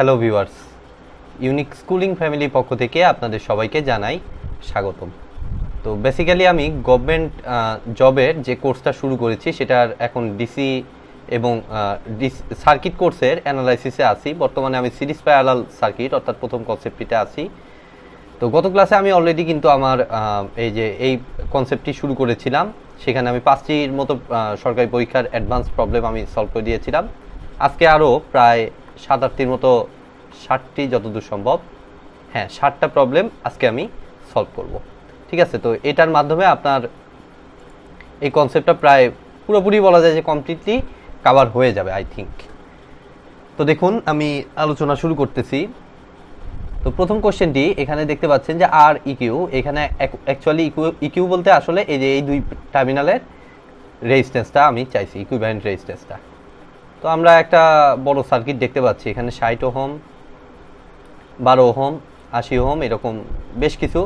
Hello viewers unique schooling ফ্যামিলির পক্ষ থেকে আপনাদের সবাইকে জানাই স্বাগতম তো বেসিক্যালি আমি গভর্নমেন্ট জবের যে কোর্সটা শুরু করেছি সেটার এখন ডিসি এবং সার্কিট কোর্সের অ্যানালাইসিসে আছি বর্তমানে আমি সিরিজ প্যারালাল সার্কিট অর্থাৎ প্রথম কনসেপ্টটিতে আছি তো গত ক্লাসে আমি অলরেডি কিন্তু আমার এই যে এই কনসেপ্টটি শুরু করেছিলাম সেখানে আমি পাঁচটির মতো সরকারি পরীক্ষার অ্যাডভান্স প্রবলেম আমি সলভ করে দিয়েছিলাম আজকে আরও প্রায় সাত আটটির মতো ষাটটি যতদূর সম্ভব হ্যাঁ ষাটটা প্রবলেম আজকে আমি সলভ করব ঠিক আছে তো এটার মাধ্যমে আপনার এই কনসেপ্টটা প্রায় পুরোপুরি বলা যায় যে কমপ্লিটলি কাভার হয়ে যাবে আই থিঙ্ক তো দেখুন আমি আলোচনা শুরু করতেছি তো প্রথম কোশ্চেনটি এখানে দেখতে পাচ্ছেন যে আর ইকিউ e এখানে অ্যাকচুয়ালি ইকিউ ইকিউ বলতে আসলে এই যে এই দুই টার্মিনালের রেজিস্ট্যান্সটা আমি চাইছি ইকুইভ্যালেন্ট রেজিস্ট্যান্সটা তো আমরা একটা বড় সার্কিট দেখতে পাচ্ছি এখানে ষাট ওহম বারো ওহম আশি ওহম এরকম বেশ কিছু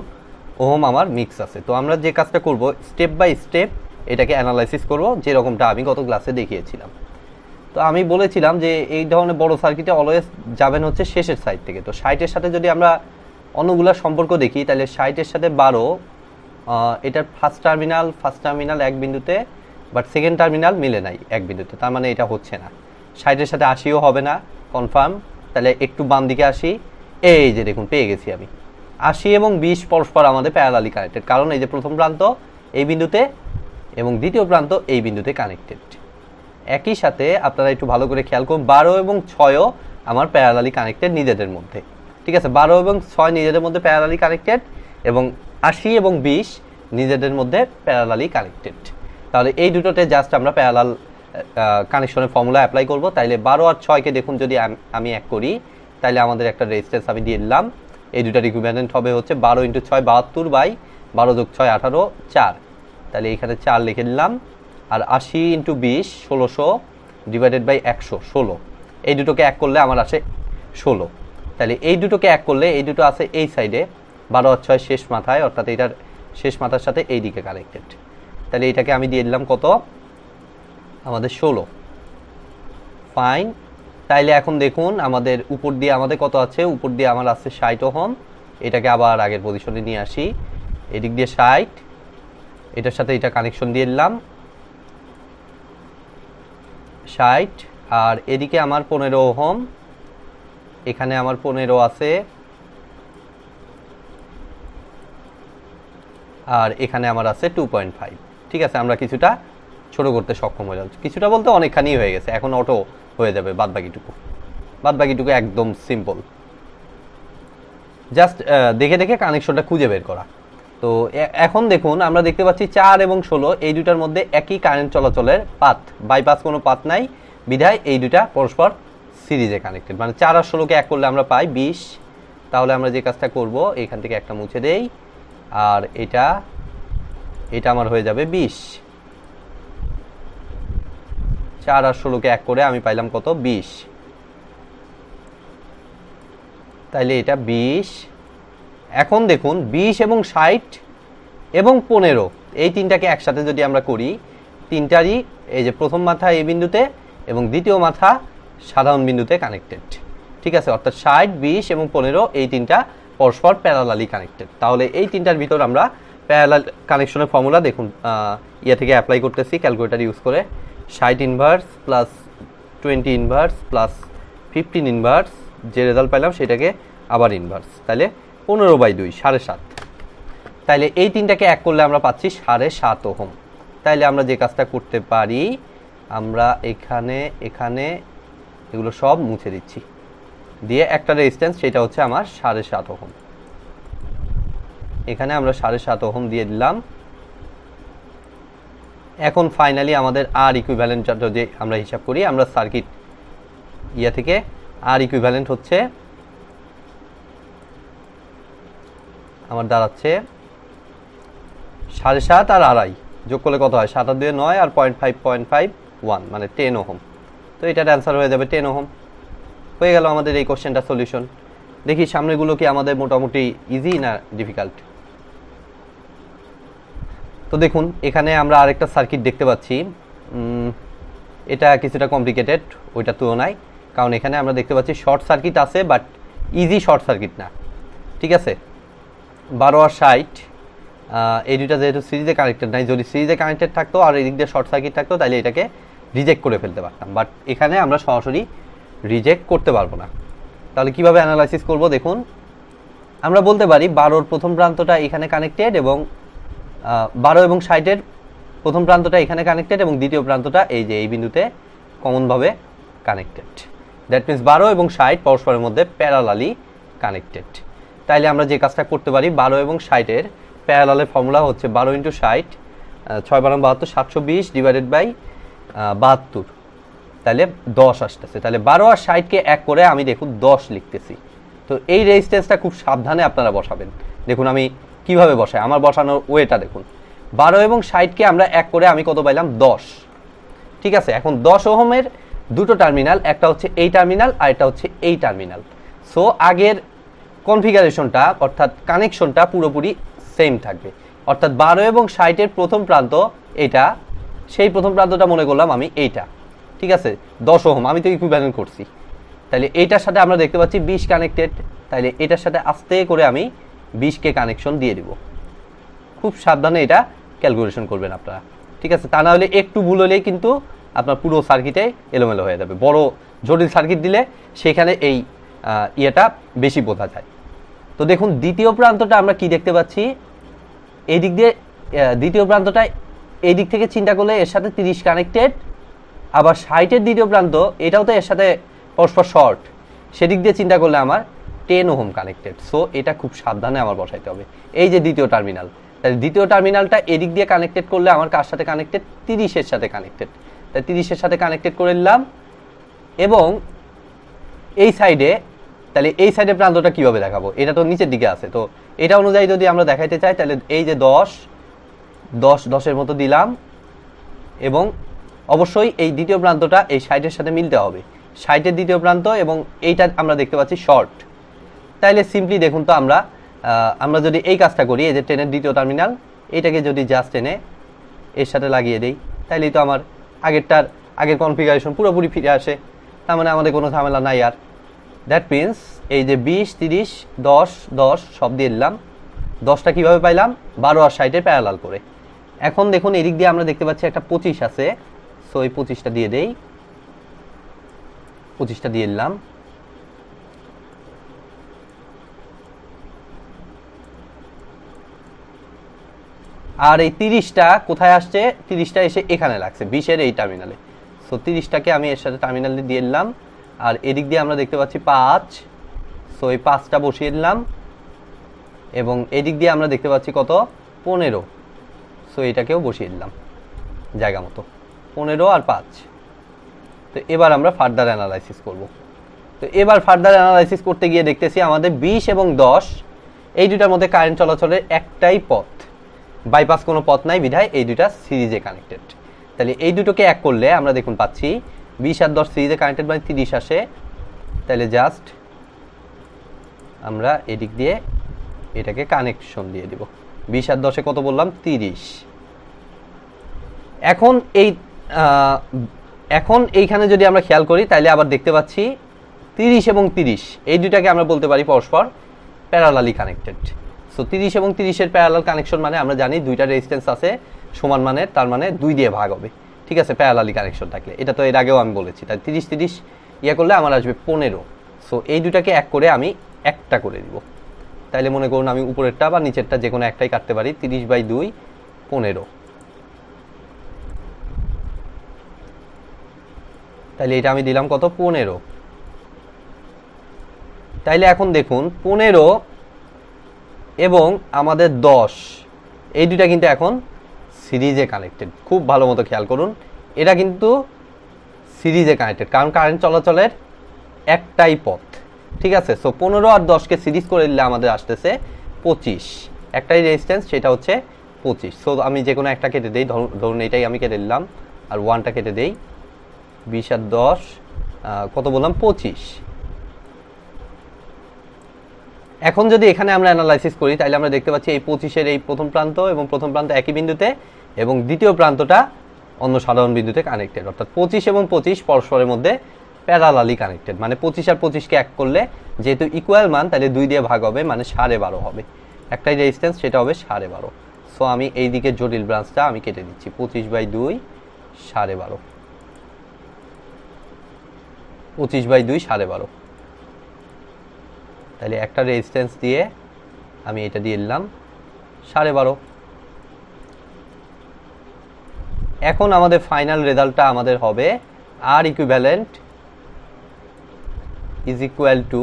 ওহম আমার মিক্স আছে তো আমরা যে কাজটা করব স্টেপ বাই স্টেপ এটাকে অ্যানালাইসিস করব যেরকমটা আমি গত ক্লাসে দেখিয়েছিলাম তো আমি বলেছিলাম যে এই ধরনের বড় সার্কিটে অলওয়েজ যাবেন হচ্ছে শেষের সাইড থেকে তো সাইটের সাথে যদি আমরা অন্যগুলার সম্পর্ক দেখি তাহলে সাইটের সাথে বারো এটার ফার্স্ট টার্মিনাল ফার্স্ট টার্মিনাল এক বিন্দুতে বাট সেকেন্ড টার্মিনাল মিলে নাই এক বিন্দুতে তার মানে এটা হচ্ছে না সাইডের সাথে আশিও হবে না কনফার্ম তাহলে একটু বাম দিকে আসি এই যে দেখুন পেয়ে গেছি আমি আশি এবং বিশ পরস্পর আমাদের প্যারালালি কানেক্টেড কারণ এই যে প্রথম প্রান্ত এই বিন্দুতে এবং দ্বিতীয় প্রান্ত এই বিন্দুতে কানেক্টেড একই সাথে আপনারা একটু ভালো করে খেয়াল করুন বারো এবং ছয়ও আমার প্যারালালি কানেক্টেড নিজেদের মধ্যে ঠিক আছে বারো এবং ছয় নিজেদের মধ্যে প্যারালালি কানেক্টেড এবং আশি এবং বিশ নিজেদের মধ্যে প্যারালালি কানেক্টেড তাহলে এই দুটোতে জাস্ট আমরা প্যারালাল কানেকশনের ফর্মুলা অ্যাপ্লাই করব তাইলে বারো আর ছয়কে দেখুন যদি আমি এক করি তাইলে আমাদের একটা রেজিস্ট্রেন্স আমি দিয়ে দিলাম এই দুটা রিকুইরমেন্ট হবে হচ্ছে বারো ইন্টু ছয় বাহাত্তর বাই বারো যোগ ছয় আঠারো চার তাহলে এখানে চার লিখে দিলাম আর আশি ইন্টু বিশ ষোলোশো ডিভাইডেড বাই একশো ষোলো এই দুটোকে এক করলে আমার আসে ষোলো তাহলে এই দুটোকে এক করলে এই দুটো আছে এই সাইডে বারো আর ছয় শেষ মাথায় অর্থাৎ এটার শেষ মাথার সাথে এই দিকে কানেক্টেড তাহলে এটাকে আমি দিয়ে দিলাম কত আমাদের ষোলো ফাইন তাইলে এখন দেখুন আমাদের উপর দিয়ে আমাদের কত আছে উপর দিয়ে আমার আছে ষাট ওহম এটাকে আবার আগের পজিশনে নিয়ে আসি এদিক দিয়ে ষাট এটার সাথে এটা কানেকশন দিয়ে দিলাম ষাট আর এদিকে আমার পনেরো ওহম এখানে আমার পনেরো আছে আর এখানে আমার আছে টু পয়েন্ট ফাইভ ঠিক আছে আমরা কিছুটা ছোট করতে সক্ষম হয়ে যাচ্ছে কিছুটা বলতে অনেকখানি হয়ে গেছে এখন অটো হয়ে যাবে বাদবাকিটুকু বাদবাকিটুকু একদম সিম্পল জাস্ট দেখে দেখে কানেকশনটা খুঁজে বের করা তো এখন দেখুন আমরা দেখতে পাচ্ছি চার এবং ষোলো এই দুটার মধ্যে একই কারেন্ট চলাচলের পাথ বাইপাস কোনো পাথ নাই বিধায় এই দুটা পরস্পর সিরিজে কানেক্টেড মানে চার আর ষোলোকে এক করলে আমরা পাই বিশ তাহলে আমরা যে কাজটা করব এখান থেকে একটা মুছে দেই আর এটা এটা আমার হয়ে যাবে বিশ চার আর ষোলোকে এক করে আমি পাইলাম কত বিশ তাইলে এটা বিশ এখন দেখুন বিশ এবং ষাট এবং পনেরো এই তিনটাকে একসাথে যদি আমরা করি তিনটারই এই যে প্রথম মাথা এই বিন্দুতে এবং দ্বিতীয় মাথা সাধারণ বিন্দুতে কানেক্টেড ঠিক আছে অর্থাৎ ষাট বিশ এবং পনেরো এই তিনটা পরস্পর প্যারালালি কানেক্টেড তাহলে এই তিনটার ভিতর আমরা প্যারালাল কানেকশনের ফর্মুলা দেখুন ইয়ে থেকে অ্যাপ্লাই করতেছি ক্যালকুলেটার ইউজ করে ষাট inverse plus twenty inverse plus fifteen inverse যে রেজাল্ট পাইলাম সেটাকে আবার ইনভার্স তাহলে পনেরো বাই দুই সাড়ে সাত তাইলে এই তিনটাকে এক করলে আমরা পাচ্ছি সাড়ে সাত ওহম তাইলে আমরা যে কাজটা করতে পারি আমরা এখানে এখানে এগুলো সব মুছে দিচ্ছি দিয়ে একটা রেজিস্ট্যান্স সেটা হচ্ছে আমার সাড়ে সাত ওহম এখানে আমরা সাড়ে সাত ওহম দিয়ে দিলাম এখন ফাইনালি আমাদের আর ইকুইভ্যালেন্ট যে আমরা হিসাব করি আমরা সার্কিট ইয়া থেকে আর ইকুইভ্যালেন্ট হচ্ছে আমার দাঁড়াচ্ছে সাড়ে সাত আর আড়াই যোগ করলে কত হয় সাত আর দুয়ে নয় আর point five point five one মানে টেন ওহম তো এটার অ্যান্সার হয়ে যাবে টেন ওহম হয়ে গেল আমাদের এই কোশ্চেনটা সলিউশন দেখি সামনেগুলো কি আমাদের মোটামুটি ইজি না ডিফিকাল্ট তো দেখুন এখানে আমরা আরেকটা সার্কিট দেখতে পাচ্ছি এটা কিছুটা কমপ্লিকেটেড ওইটার তুলনায় কারণ এখানে আমরা দেখতে পাচ্ছি শর্ট সার্কিট আছে বাট ইজি শর্ট সার্কিট না ঠিক আছে বারো সাইট ষাট এই দুটা যেহেতু সিরিজে কানেক্টেড নাই যদি সিরিজে কানেক্টেড থাকতো আর এদিক দিয়ে শর্ট সার্কিট থাকতো তাহলে এটাকে রিজেক্ট করে ফেলতে পারতাম বাট এখানে আমরা সরাসরি রিজেক্ট করতে পারবো না তাহলে কিভাবে অ্যানালাইসিস করব দেখুন আমরা বলতে পারি বারোর প্রথম প্রান্তটা এখানে কানেক্টেড এবং বারো এবং ষাটের প্রথম প্রান্তটা এখানে কানেক্টেড এবং দ্বিতীয় প্রান্তটা এই যে এই বিন্দুতে কমনভাবে কানেক্টেড দ্যাট মিন্স বারো এবং ষাট পরস্পরের মধ্যে প্যারালালি কানেক্টেড তাইলে আমরা যে কাজটা করতে পারি বারো এবং ষাটের প্যারালালের ফর্মুলা হচ্ছে বারো ইন্টু ষাট ছয় বারো বাহাত্তর সাতশো বিশ ডিভাইডেড বাই বাহাত্তর তাহলে দশ আসতেছে তাহলে বারো আর ষাটকে এক করে আমি দেখুন দশ লিখতেছি তো এই রেজিস্ট্যান্সটা খুব সাবধানে আপনারা বসাবেন দেখুন আমি কিভাবে বসায় আমার বসানোর ওয়েটা দেখুন বারো এবং ষাটকে আমরা এক করে আমি কত পাইলাম দশ ঠিক আছে এখন দশ ওহমের দুটো টার্মিনাল একটা হচ্ছে এই টার্মিনাল আর একটা হচ্ছে এই টার্মিনাল সো আগের কনফিগারেশনটা অর্থাৎ কানেকশনটা পুরোপুরি সেম থাকবে অর্থাৎ বারো এবং ষাটের প্রথম প্রান্ত এটা সেই প্রথম প্রান্তটা মনে করলাম আমি এইটা ঠিক আছে দশ ওহম আমি তো ইকুইভ্যালেন্ট করছি তাহলে এইটার সাথে আমরা দেখতে পাচ্ছি বিশ কানেক্টেড তাহলে এটার সাথে আস্তে করে আমি কে কানেকশন দিয়ে দিব খুব সাবধানে এটা ক্যালকুলেশন করবেন আপনারা ঠিক আছে তা না হলে একটু ভুল হলেই কিন্তু আপনার পুরো সার্কিটে এলোমেলো হয়ে যাবে বড় জটিল সার্কিট দিলে সেখানে এই ইয়েটা বেশি বোঝা যায় তো দেখুন দ্বিতীয় প্রান্তটা আমরা কি দেখতে পাচ্ছি এই দিক দিয়ে দ্বিতীয় প্রান্তটা এই দিক থেকে চিন্তা করলে এর সাথে তিরিশ কানেক্টেড আবার ষাটের দ্বিতীয় প্রান্ত এটাও তো এর সাথে পরস্পর শর্ট সেদিক দিয়ে চিন্তা করলে আমার টেন ওহম কানেক্টেড সো এটা খুব সাবধানে আমার বসাইতে হবে এই যে দ্বিতীয় টার্মিনাল তাহলে দ্বিতীয় টার্মিনালটা এদিক দিয়ে কানেক্টেড করলে আমার কার সাথে কানেক্টেড তিরিশের সাথে কানেক্টেড তাই তিরিশের সাথে কানেক্টেড করে নিলাম এবং এই সাইডে তাহলে এই সাইডে প্রান্তটা কীভাবে দেখাবো এটা তো নিচের দিকে আছে তো এটা অনুযায়ী যদি আমরা দেখাইতে চাই তাহলে এই যে দশ দশ দশের মতো দিলাম এবং অবশ্যই এই দ্বিতীয় প্রান্তটা এই সাইডের সাথে মিলতে হবে সাইডের দ্বিতীয় প্রান্ত এবং এইটা আমরা দেখতে পাচ্ছি শর্ট তাহলে সিম্পলি দেখুন তো আমরা আমরা যদি এই কাজটা করি এই যে ট্রেনের দ্বিতীয় টার্মিনাল এটাকে যদি জাস্ট এনে এর সাথে লাগিয়ে দেই তাহলেই তো আমার আগেরটার আগের কনফিগারেশন পুরোপুরি ফিরে আসে তার মানে আমাদের কোনো ঝামেলা নাই আর দ্যাট মিন্স এই যে বিশ তিরিশ দশ দশ সব দিয়ে দিলাম দশটা কীভাবে পাইলাম বারো আর ষাটের প্যারালাল করে এখন দেখুন এদিক দিয়ে আমরা দেখতে পাচ্ছি একটা পঁচিশ আছে সো এই পঁচিশটা দিয়ে দেই পঁচিশটা দিয়ে দিলাম আর এই তিরিশটা কোথায় আসছে তিরিশটা এসে এখানে লাগছে বিশের এই টার্মিনালে সো তিরিশটাকে আমি এর সাথে টার্মিনালে দিয়ে দিলাম আর এদিক দিয়ে আমরা দেখতে পাচ্ছি পাঁচ সো এই পাঁচটা বসিয়ে দিলাম এবং এদিক দিয়ে আমরা দেখতে পাচ্ছি কত পনেরো সো এটাকেও বসিয়ে দিলাম জায়গা মতো পনেরো আর পাঁচ তো এবার আমরা ফার্দার অ্যানালাইসিস করব তো এবার ফার্দার অ্যানালাইসিস করতে গিয়ে দেখতেছি আমাদের বিশ এবং দশ এই দুটার মধ্যে কারেন্ট চলাচলের একটাই পথ বাইপাস কোনো পথ নাই বিধায় এই দুইটা সিরিজে কানেক্টেড তাহলে এই দুটোকে এক করলে আমরা দেখুন পাচ্ছি বিশ আর দশ সিরিজে কানেক্টেড মানে তিরিশ আসে তাহলে জাস্ট আমরা এদিক দিয়ে এটাকে কানেকশন দিয়ে দিব বিশ আর দশে কত বললাম তিরিশ এখন এই এখন এইখানে যদি আমরা খেয়াল করি তাহলে আবার দেখতে পাচ্ছি তিরিশ এবং তিরিশ এই দুটাকে আমরা বলতে পারি পরস্পর প্যারালালি কানেক্টেড সো তিরিশ এবং তিরিশের প্যারালাল কানেকশন মানে আমরা জানি দুইটা রেজিস্ট্যান্স আছে সমান মানের তার মানে দুই দিয়ে ভাগ হবে ঠিক আছে প্যারালালি কানেকশন থাকলে এটা তো এর আগেও আমি বলেছি তাই তিরিশ তিরিশ ইয়ে করলে আমার আসবে পনেরো সো এই দুটাকে এক করে আমি একটা করে দিব তাইলে মনে করুন আমি উপরেরটা বা নিচেরটা যে কোনো একটাই কাটতে পারি তিরিশ বাই দুই পনেরো তাইলে এটা আমি দিলাম কত পনেরো তাইলে এখন দেখুন পনেরো এবং আমাদের দশ এই দুইটা কিন্তু এখন সিরিজে কানেক্টেড খুব ভালো মতো খেয়াল করুন এটা কিন্তু সিরিজে কানেক্টেড কারণ কারেন্ট চলাচলের একটাই পথ ঠিক আছে সো পনেরো আর দশকে সিরিজ করে দিলে আমাদের আসতেছে পঁচিশ একটাই রেজিস্ট্যান্স সেটা হচ্ছে পঁচিশ সো আমি যে কোনো একটা কেটে দিই ধরুন এটাই আমি কেটে দিলাম আর ওয়ানটা কেটে দিই বিশ আর দশ কত বললাম পঁচিশ এখন যদি এখানে আমরা অ্যানালাইসিস করি তাহলে আমরা দেখতে পাচ্ছি এই পঁচিশের এই প্রথম প্রান্ত এবং প্রথম প্রান্ত একই বিন্দুতে এবং দ্বিতীয় প্রান্তটা অন্য সাধারণ বিন্দুতে কানেক্টেড অর্থাৎ পঁচিশ এবং পঁচিশ পরস্পরের মধ্যে প্যারালালি কানেক্টেড মানে পঁচিশ আর পঁচিশকে এক করলে যেহেতু ইকুয়াল মান তাহলে দুই দিয়ে ভাগ হবে মানে সাড়ে বারো হবে একটাই রেজিস্ট্যান্স সেটা হবে সাড়ে বারো সো আমি এই দিকে জটিল ব্রাঞ্চটা আমি কেটে দিচ্ছি পঁচিশ বাই দুই সাড়ে বারো পঁচিশ বাই দুই সাড়ে বারো তাহলে একটা রেজিস্ট্যান্স দিয়ে আমি এটা দিয়ে দিলাম সাড়ে বারো এখন আমাদের ফাইনাল রেজাল্টটা আমাদের হবে R equivalent is equal to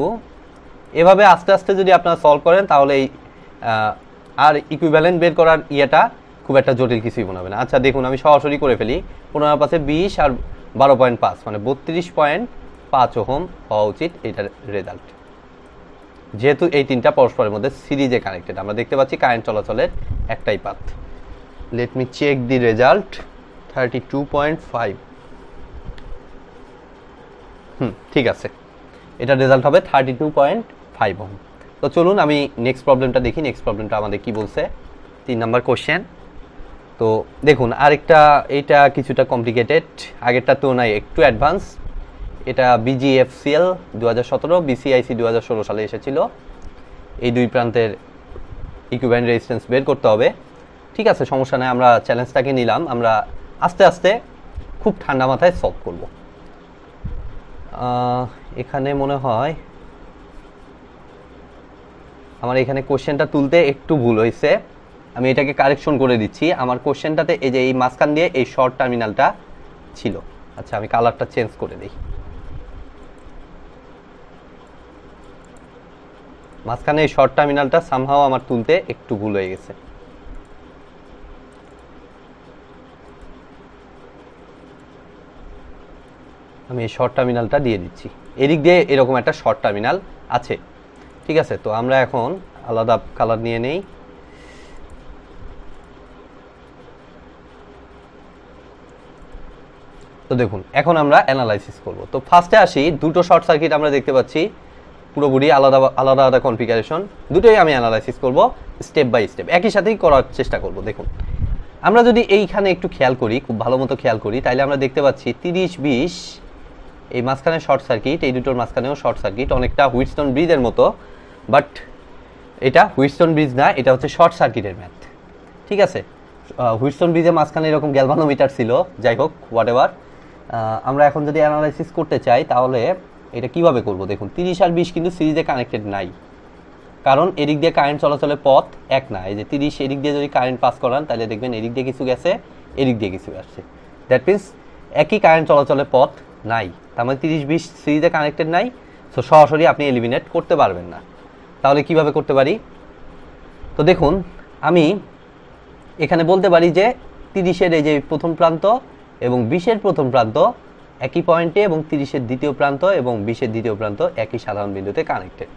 এভাবে আস্তে আস্তে যদি আপনারা সলভ করেন তাহলে এই আর ইকুইভ্যালেন্ট বের করার ইয়েটা খুব একটা জটিল কিছুই মনে হবে না আচ্ছা দেখুন আমি সরাসরি করে ফেলি পনেরো পাশে বিশ আর বারো পয়েন্ট পাঁচ মানে বত্রিশ পয়েন্ট পাঁচ ওহম হওয়া উচিত এটার রেজাল্ট যেহেতু এই তিনটা পরস্পরের মধ্যে সিরিজে কানেক্টেড আমরা দেখতে পাচ্ছি কারেন্ট চলাচলের একটাই path let me check the result thirty two point five hmm ঠিক আছে এটা রেজাল্ট হবে thirty two point five ohm তো চলুন আমি নেক্সট প্রবলেমটা দেখি নেক্সট প্রবলেমটা আমাদের কি বলছে তিন নাম্বার কোশ্চেন তো দেখুন আরেকটা এটা কিছুটা কমপ্লিকেটেড তো তুলনায় একটু অ্যাডভান্স এটা বিজিএফসিএল দু হাজার সতেরো বিসিআইসি দু হাজার ষোলো সালে এসেছিল এই দুই প্রান্তের ইকুইপমেন্ট রেজিস্ট্যান্স বের করতে হবে ঠিক আছে সমস্যা নেই আমরা চ্যালেঞ্জটাকে নিলাম আমরা আস্তে আস্তে খুব ঠান্ডা মাথায় সলভ করব এখানে মনে হয় আমার এখানে কোশ্চেনটা তুলতে একটু ভুল হয়েছে আমি এটাকে কারেকশন করে দিচ্ছি আমার কোশ্চেনটাতে এই যে এই মাঝখান দিয়ে এই শর্ট টার্মিনালটা ছিল আচ্ছা আমি কালারটা চেঞ্জ করে দিই মাঝখানে এই শর্ট টার্মিনালটা সামহাও আমার তুলতে একটু ভুল হয়ে গেছে আমি এই শর্ট টার্মিনালটা দিয়ে দিচ্ছি এদিক দিয়ে এরকম একটা শর্ট টার্মিনাল আছে ঠিক আছে তো আমরা এখন আলাদা কালার নিয়ে নেই তো দেখুন এখন আমরা অ্যানালাইসিস করব তো ফার্স্টে আসি দুটো শর্ট সার্কিট আমরা দেখতে পাচ্ছি পুরোপুরি আলাদা আলাদা আলাদা কনফিগারেশন দুটোই আমি অ্যানালাইসিস করবো স্টেপ বাই স্টেপ একই সাথেই করার চেষ্টা করব দেখুন আমরা যদি এইখানে একটু খেয়াল করি খুব ভালো মতো খেয়াল করি তাহলে আমরা দেখতে পাচ্ছি তিরিশ বিশ এই মাঝখানে শর্ট সার্কিট এই দুটোর মাঝখানেও শর্ট সার্কিট অনেকটা হুইটস্টোন ব্রিজের মতো বাট এটা হুইটস্টোন ব্রিজ না এটা হচ্ছে শর্ট সার্কিটের ম্যাথ ঠিক আছে হুইটস্টোন ব্রিজের মাঝখানে এরকম গ্যালভানোমিটার ছিল যাই হোক হোয়াট আমরা এখন যদি অ্যানালাইসিস করতে চাই তাহলে এটা কিভাবে করব দেখুন তিরিশ আর বিশ কিন্তু সিরিজে কানেক্টেড নাই কারণ এদিক দিয়ে কারেন্ট চলাচলের পথ এক না এই যে তিরিশ এদিক দিয়ে যদি কারেন্ট পাস করান তাহলে দেখবেন এদিক দিয়ে কিছু গেছে এদিক দিয়ে কিছু আসছে দ্যাট মিন্স একই কারেন্ট চলাচলের পথ নাই তার মানে তিরিশ বিশ সিরিজে কানেক্টেড নাই সো সরাসরি আপনি এলিমিনেট করতে পারবেন না তাহলে কিভাবে করতে পারি তো দেখুন আমি এখানে বলতে পারি যে তিরিশের এই যে প্রথম প্রান্ত এবং বিশের প্রথম প্রান্ত একই পয়েন্টে এবং তিরিশের দ্বিতীয় প্রান্ত এবং বিশের দ্বিতীয় প্রান্ত একই সাধারণ বিন্দুতে কানেক্টেড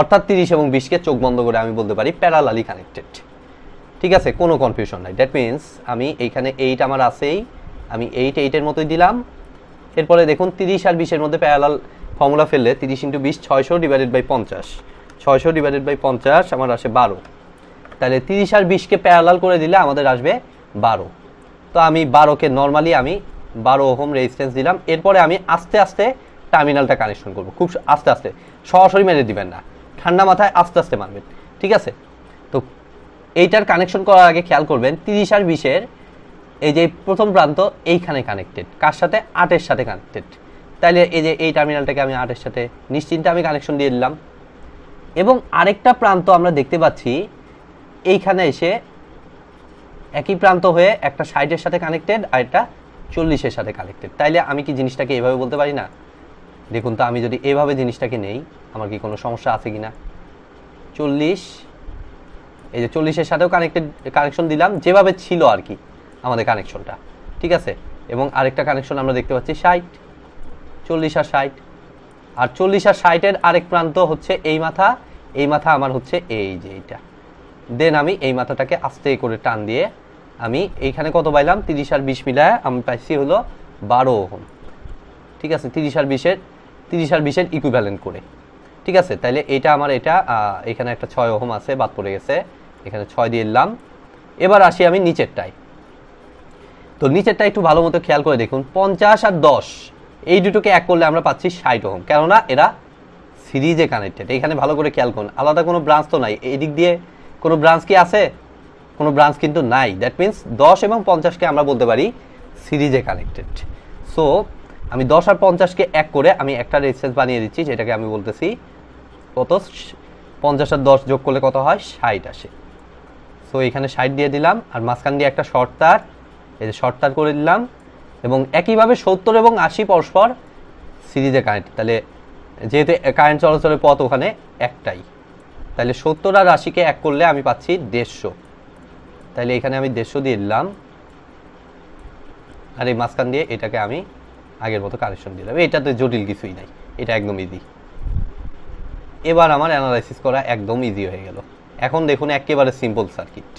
অর্থাৎ তিরিশ এবং বিশকে চোখ বন্ধ করে আমি বলতে পারি প্যারালালি কানেক্টেড ঠিক আছে কোনো কনফিউশন নাই দ্যাট মিন্স আমি এইখানে এইট আমার আছেই আমি এইট এইটের মতোই দিলাম এরপরে দেখুন তিরিশ আর বিশের মধ্যে প্যারালাল ফর্মুলা ফেললে তিরিশ ইন্টু বিশ ছয়শো ডিভাইডেড বাই পঞ্চাশ ছয়শো ডিভাইডেড বাই পঞ্চাশ আমার আসে বারো তাহলে তিরিশ আর বিশকে প্যারালাল করে দিলে আমাদের আসবে বারো তো আমি বারোকে নর্মালি আমি বারো ওহম রেজিস্ট্যান্স দিলাম এরপরে আমি আস্তে আস্তে টার্মিনালটা কানেকশন করব খুব আস্তে আস্তে সরাসরি মেরে দিবেন না ঠান্ডা মাথায় আস্তে আস্তে মারবেন ঠিক আছে তো এইটার কানেকশন করার আগে খেয়াল করবেন তিরিশ আর বিশের এই যে প্রথম প্রান্ত এইখানে কানেক্টেড কার সাথে আটের সাথে কানেক্টেড তাইলে এই যে এই টার্মিনালটাকে আমি আটের সাথে নিশ্চিন্তে আমি কানেকশন দিয়ে দিলাম এবং আরেকটা প্রান্ত আমরা দেখতে পাচ্ছি এইখানে এসে একই প্রান্ত হয়ে একটা সাইডের সাথে কানেক্টেড আর একটা চল্লিশের সাথে কালেক্টেড তাইলে আমি কি জিনিসটাকে এভাবে বলতে পারি না দেখুন তো আমি যদি এভাবে জিনিসটাকে নেই আমার কি কোনো সমস্যা আছে কি না চল্লিশ এই যে চল্লিশের সাথেও কানেক্টেড কানেকশন দিলাম যেভাবে ছিল আর কি আমাদের কানেকশনটা ঠিক আছে এবং আরেকটা কানেকশন আমরা দেখতে পাচ্ছি ষাট চল্লিশ আর ষাট আর চল্লিশ আর ষাটের আরেক প্রান্ত হচ্ছে এই মাথা এই মাথা আমার হচ্ছে এই যে এইটা দেন আমি এই মাথাটাকে আস্তে করে টান দিয়ে আমি এইখানে কত পাইলাম তিরিশ আর বিশ মিলায় আমি পাইছি হলো বারো ওহম ঠিক আছে তিরিশ আর বিশের তিরিশ আর বিশের ইকুইভ্যালেন্ট করে ঠিক আছে তাইলে এটা আমার এটা এখানে একটা ছয় ওহম আছে বাদ পড়ে গেছে এখানে ছয় দিয়ে এলাম এবার আসি আমি নিচেরটায় তো নিচেরটা একটু ভালো মতো খেয়াল করে দেখুন পঞ্চাশ আর দশ এই দুটোকে এক করলে আমরা পাচ্ছি ষাট ওহম কেননা এরা সিরিজে কানেক্টেড এখানে ভালো করে খেয়াল করুন আলাদা কোনো ব্রাঞ্চ তো নাই এই দিক দিয়ে কোনো ব্রাঞ্চ কি আছে কোনো ব্রাঞ্চ কিন্তু নাই দ্যাট মিন্স দশ এবং পঞ্চাশকে আমরা বলতে পারি সিরিজে কানেক্টেড সো আমি দশ আর পঞ্চাশকে এক করে আমি একটা রেজিস্ট্যান্স বানিয়ে দিচ্ছি যেটাকে আমি বলতেছি কত পঞ্চাশ আর দশ যোগ করলে কত হয় ষাট আসে সো এখানে ষাট দিয়ে দিলাম আর মাঝখান দিয়ে একটা শর্ট তার এই যে শর্ট তার করে দিলাম এবং একইভাবে সত্তর এবং আশি পরস্পর সিরিজে কারেন্ট তাহলে যেহেতু কারেন্ট চলাচলের পথ ওখানে একটাই তাহলে সত্তর আর আশিকে এক করলে আমি পাচ্ছি দেড়শো তাহলে এখানে আমি দেড়শো দিয়ে দিলাম আর এই মাঝখান দিয়ে এটাকে আমি আগের মতো কানেকশন দিলাম এটাতে জটিল কিছুই নাই এটা একদম ইজি এবার আমার অ্যানালাইসিস করা একদম ইজি হয়ে গেল এখন দেখুন একেবারে সিম্পল সার্কিট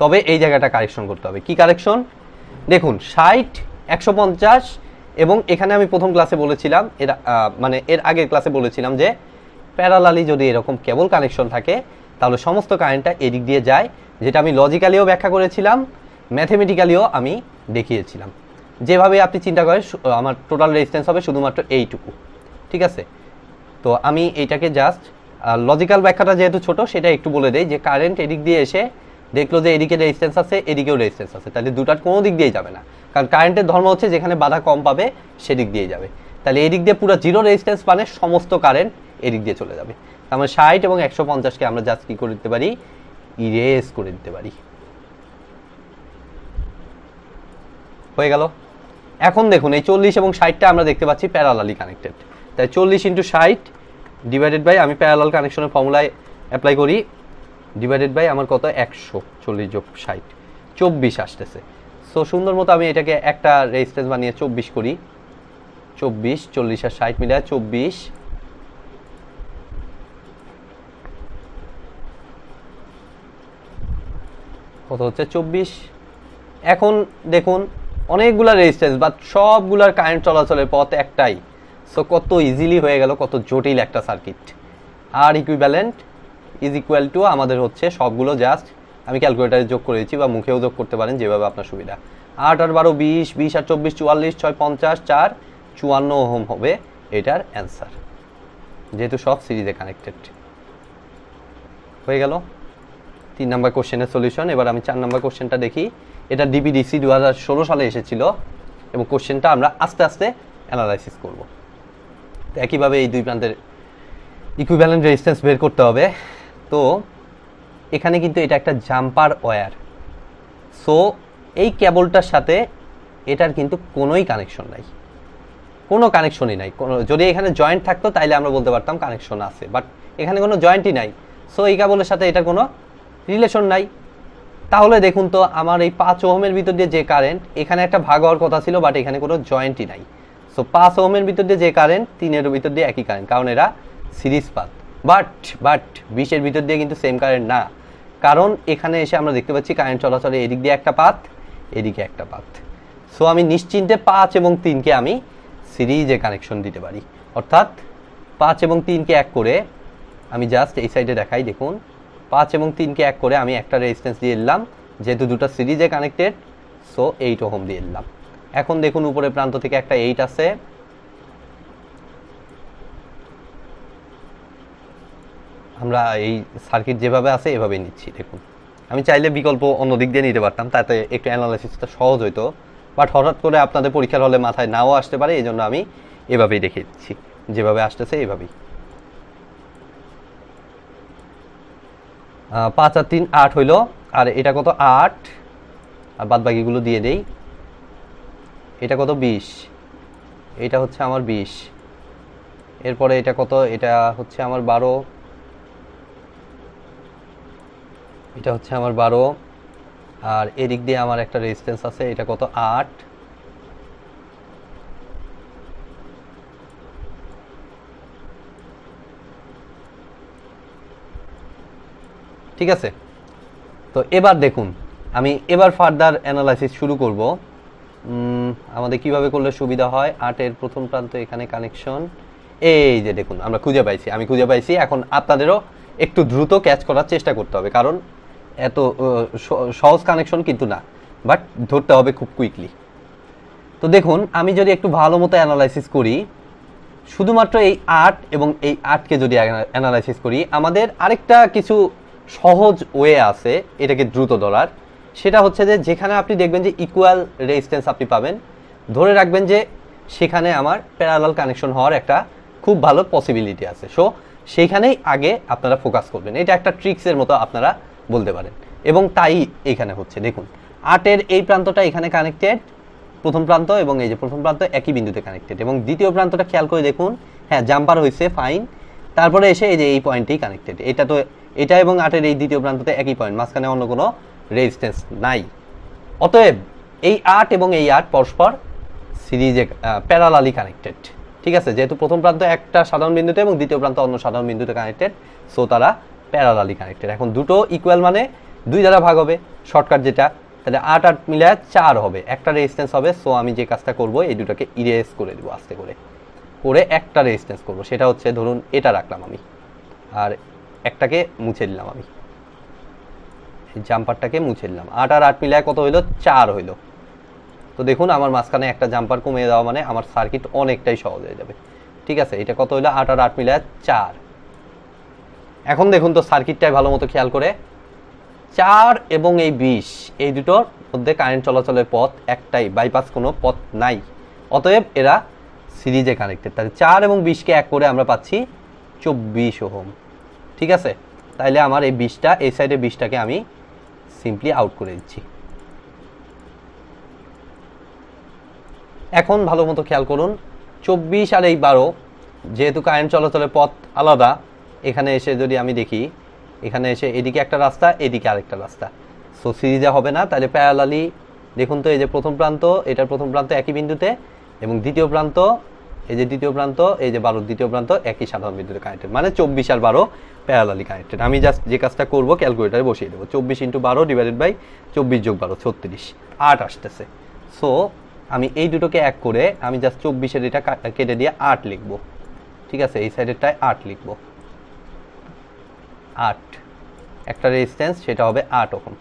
তবে এই জায়গাটা কারেকশন করতে হবে কি কারেকশন দেখুন ষাট একশো পঞ্চাশ এবং এখানে আমি প্রথম ক্লাসে বলেছিলাম এর মানে এর আগের ক্লাসে বলেছিলাম যে প্যারালালি যদি এরকম কেবল কানেকশন থাকে তাহলে সমস্ত কারেন্টটা এদিক দিয়ে যায় যেটা আমি লজিক্যালিও ব্যাখ্যা করেছিলাম ম্যাথমেটিক্যালিও আমি দেখিয়েছিলাম যেভাবে আপনি চিন্তা করেন আমার টোটাল রেজিস্ট্যান্স হবে শুধুমাত্র এইটুকু ঠিক আছে তো আমি এইটাকে জাস্ট লজিক্যাল ব্যাখ্যাটা যেহেতু ছোট সেটা একটু বলে দেয় যে কারেন্ট এদিক দিয়ে এসে দেখলো যে এদিকে রেজিস্ট্যান্স আছে এদিকেও রেজিস্ট্যান্স আছে তাহলে দুটার কোনো দিক দিয়ে যাবে না কারণ কারেন্টের ধর্ম হচ্ছে যেখানে বাধা কম পাবে সেদিক দিয়ে যাবে তাহলে এদিক দিয়ে পুরো জিরো রেজিস্ট্যান্স মানে সমস্ত কারেন্ট এদিক দিয়ে চলে যাবে তার মানে ষাট এবং একশো পঞ্চাশকে আমরা জাস্ট কী দিতে পারি ইরেজ করে দিতে পারি হয়ে গেল এখন দেখুন এই চল্লিশ এবং ষাটটা আমরা দেখতে পাচ্ছি প্যারালালি কানেক্টেড তাই চল্লিশ ইন্টু ষাট ডিভাইডেড বাই আমি প্যারালাল কানেকশনের ফর্মুলায় অ্যাপ্লাই করি ডিভাইডেড বাই আমার কত একশো চল্লিশ যোগ ষাট চব্বিশ আসতেছে সো সুন্দর মতো আমি এটাকে একটা রেজিস্ট্যান্স বানিয়ে চব্বিশ করি চব্বিশ চল্লিশ আর ষাট মিলে চব্বিশ কত হচ্ছে চব্বিশ এখন দেখুন অনেকগুলা রেজিস্ট্যান্স বা সবগুলার কারেন্ট চলাচলের পথ একটাই সো কত ইজিলি হয়ে গেল কত জটিল একটা circuit R equivalent is equal to আমাদের হচ্ছে সবগুলো জাস্ট আমি ক্যালকুলেটারে যোগ করেছি বা মুখেও যোগ করতে পারেন যেভাবে আপনার সুবিধা আট আর বারো বিশ বিশ আর চব্বিশ চুয়াল্লিশ ছয় পঞ্চাশ চার চুয়ান্ন হোম হবে এটার অ্যান্সার যেহেতু সব সিরিজে কানেক্টেড হয়ে গেল তিন নাম্বার কোশ্চেনের সলিউশন এবার আমি চার নাম্বার কোশ্চেনটা দেখি এটা ডিবিডিসি দু হাজার ষোলো সালে এসেছিল এবং কোশ্চেনটা আমরা আস্তে আস্তে অ্যানালাইসিস করব তো একইভাবে এই দুই প্রান্তের ইকুইভ্যালেন্ট রেজিস্ট্যান্স বের করতে হবে তো এখানে কিন্তু এটা একটা জাম্পার ওয়্যার সো এই কেবলটার সাথে এটার কিন্তু কোনোই কানেকশন নাই কোনো কানেকশনই নাই কোনো যদি এখানে জয়েন্ট থাকতো তাইলে আমরা বলতে পারতাম কানেকশন আছে বাট এখানে কোনো জয়েন্টই নাই সো এই কেবলের সাথে এটার কোনো রিলেশন নাই তাহলে দেখুন তো আমার এই পাঁচ ওহমের ভিতর দিয়ে যে কারেন্ট এখানে একটা ভাগ হওয়ার কথা ছিল বাট এখানে কোনো জয়েন্টই নাই সো পাঁচ ওহমের ভিতর দিয়ে যে কারেন্ট তিনের ভিতর দিয়ে একই কারেন্ট কারণ এরা সিরিজ পাত বাট বাট বিশের ভিতর দিয়ে কিন্তু সেম কারেন্ট না কারণ এখানে এসে আমরা দেখতে পাচ্ছি কারেন্ট চলাচলে এদিক দিয়ে একটা পাত এদিকে একটা পাত সো আমি নিশ্চিন্তে পাঁচ এবং তিনকে আমি সিরিজে কানেকশন দিতে পারি অর্থাৎ পাঁচ এবং তিনকে এক করে আমি জাস্ট এই সাইডে দেখাই দেখুন পাঁচ এবং তিনকে এক করে আমি একটা রেজিস্ট্যান্স দিয়ে এলাম যেহেতু দুটো সিরিজে কানেক্টেড সো এইট ওহম দিয়ে এলাম এখন দেখুন উপরে প্রান্ত থেকে একটা এইট আছে আমরা এই সার্কিট যেভাবে আছে এভাবে নিচ্ছি দেখুন আমি চাইলে বিকল্প অন্য দিক দিয়ে নিতে পারতাম তাতে একটু অ্যানালাইসিসটা সহজ হতো বাট হঠাৎ করে আপনাদের পরীক্ষার হলে মাথায় নাও আসতে পারে এই জন্য আমি এভাবেই রেখে দিচ্ছি যেভাবে আসতেছে এভাবেই পাঁচ আর তিন আট হইল আর এটা কত আট আর বাদ বাকিগুলো দিয়ে দেই এটা কত বিশ এটা হচ্ছে আমার বিশ এরপরে এটা কত এটা হচ্ছে আমার বারো এটা হচ্ছে আমার বারো আর এদিক দিয়ে আমার একটা রেজিস্টেন্স আছে এটা কত আট ঠিক আছে তো এবার দেখুন আমি এবার ফার্দার অ্যানালাইসিস শুরু করব আমাদের কিভাবে করলে সুবিধা হয় আটের প্রথম প্রান্ত এখানে কানেকশন এই যে দেখুন আমরা খুঁজে পাইছি আমি খুঁজে পাইছি এখন আপনাদেরও একটু দ্রুত ক্যাচ করার চেষ্টা করতে হবে কারণ এত সহজ কানেকশন কিন্তু না বাট ধরতে হবে খুব কুইকলি তো দেখুন আমি যদি একটু ভালো মতো অ্যানালাইসিস করি শুধুমাত্র এই আর্ট এবং এই আর্টকে যদি অ্যানালাইসিস করি আমাদের আরেকটা কিছু সহজ ওয়ে আছে এটাকে দ্রুত ধরার সেটা হচ্ছে যে যেখানে আপনি দেখবেন যে ইকুয়াল রেজিস্ট্যান্স আপনি পাবেন ধরে রাখবেন যে সেখানে আমার প্যারালাল কানেকশন হওয়ার একটা খুব ভালো পসিবিলিটি আছে সো সেইখানেই আগে আপনারা ফোকাস করবেন এটা একটা ট্রিক্সের মতো আপনারা বলতে পারেন এবং তাই এখানে হচ্ছে দেখুন আটের এই প্রান্তটা এখানে কানেক্টেড প্রথম প্রান্ত এবং এই যে প্রথম প্রান্ত একই বিন্দুতে কানেক্টেড এবং দ্বিতীয় প্রান্তটা খেয়াল করে দেখুন হ্যাঁ জাম্পার হয়েছে ফাইন তারপরে এসে এই যে এই পয়েন্টেই কানেক্টেড এটা তো এটা এবং আটের এই দ্বিতীয় প্রান্ততে একই পয়েন্ট মাঝখানে অন্য কোনো রেজিস্ট্যান্স নাই অতএব এই আট এবং এই আট পরস্পর সিরিজে প্যারালালি কানেক্টেড ঠিক আছে যেহেতু প্রথম প্রান্ত একটা সাধারণ বিন্দুতে এবং দ্বিতীয় প্রান্ত অন্য সাধারণ বিন্দুতে কানেক্টেড সো তারা প্যারালালি কানেক্টেড এখন দুটো ইকুয়াল মানে দুই দ্বারা ভাগ হবে শর্টকাট যেটা তাহলে আট আট মিলে চার হবে একটা রেজিস্টেন্স হবে সো আমি যে কাজটা করব এই দুটাকে ইরেজ করে দেবো আস্তে করে করে একটা রেজিস্ট্যান্স করব সেটা হচ্ছে ধরুন এটা রাখলাম আমি আর একটাকে মুছে দিলাম আমি জাম্পারটাকে মুছে দিলাম আট আর আট মিলায় কত হইলো চার হইলো তো দেখুন আমার মাঝখানে একটা জাম্পার কমিয়ে দেওয়া মানে আমার সার্কিট অনেকটাই সহজ হয়ে যাবে ঠিক আছে এটা কত হইলো আট আর আট মিলায় চার এখন দেখুন তো সার্কিটটাই ভালো মতো খেয়াল করে চার এবং এই বিশ এই দুটোর মধ্যে কারেন্ট চলাচলের পথ একটাই বাইপাস কোনো পথ নাই অতএব এরা সিরিজে কানেক্টেড থাকে চার এবং বিশকে এক করে আমরা পাচ্ছি চব্বিশ ওহম ঠিক আছে তাইলে আমার এই বিশটা এই সাইডে বিশটাকে আমি সিম্পলি আউট করে দিচ্ছি এখন ভালো মতো খেয়াল করুন চব্বিশ আর এই বারো যেহেতু কারেন্ট চলাচলের পথ আলাদা এখানে এসে যদি আমি দেখি এখানে এসে এদিকে একটা রাস্তা এদিকে আরেকটা রাস্তা সো সিরিজে হবে না তাহলে প্যারালালি দেখুন তো এই যে প্রথম প্রান্ত এটার প্রথম প্রান্ত একই বিন্দুতে এবং দ্বিতীয় প্রান্ত এই যে দ্বিতীয় প্রান্ত এই যে বারোর দ্বিতীয় প্রান্ত একই সাধারণ বিদ্যুতে কানেক্টেড মানে চব্বিশ আর বারো প্যারালালি কানেক্টেড আমি জাস্ট যে কাজটা করবো ক্যালকুলেটারে বসিয়ে দেবো চব্বিশ ইন্টু বারো ডিভাইডেড বাই চব্বিশ যোগ বারো ছত্রিশ আট আসতেছে সো আমি এই দুটোকে এক করে আমি জাস্ট চব্বিশের এটা কেটে দিয়ে আট লিখবো ঠিক আছে এই সাইডেরটায় আট লিখবো আট একটা রেজিস্ট্যান্স সেটা হবে আট ওহম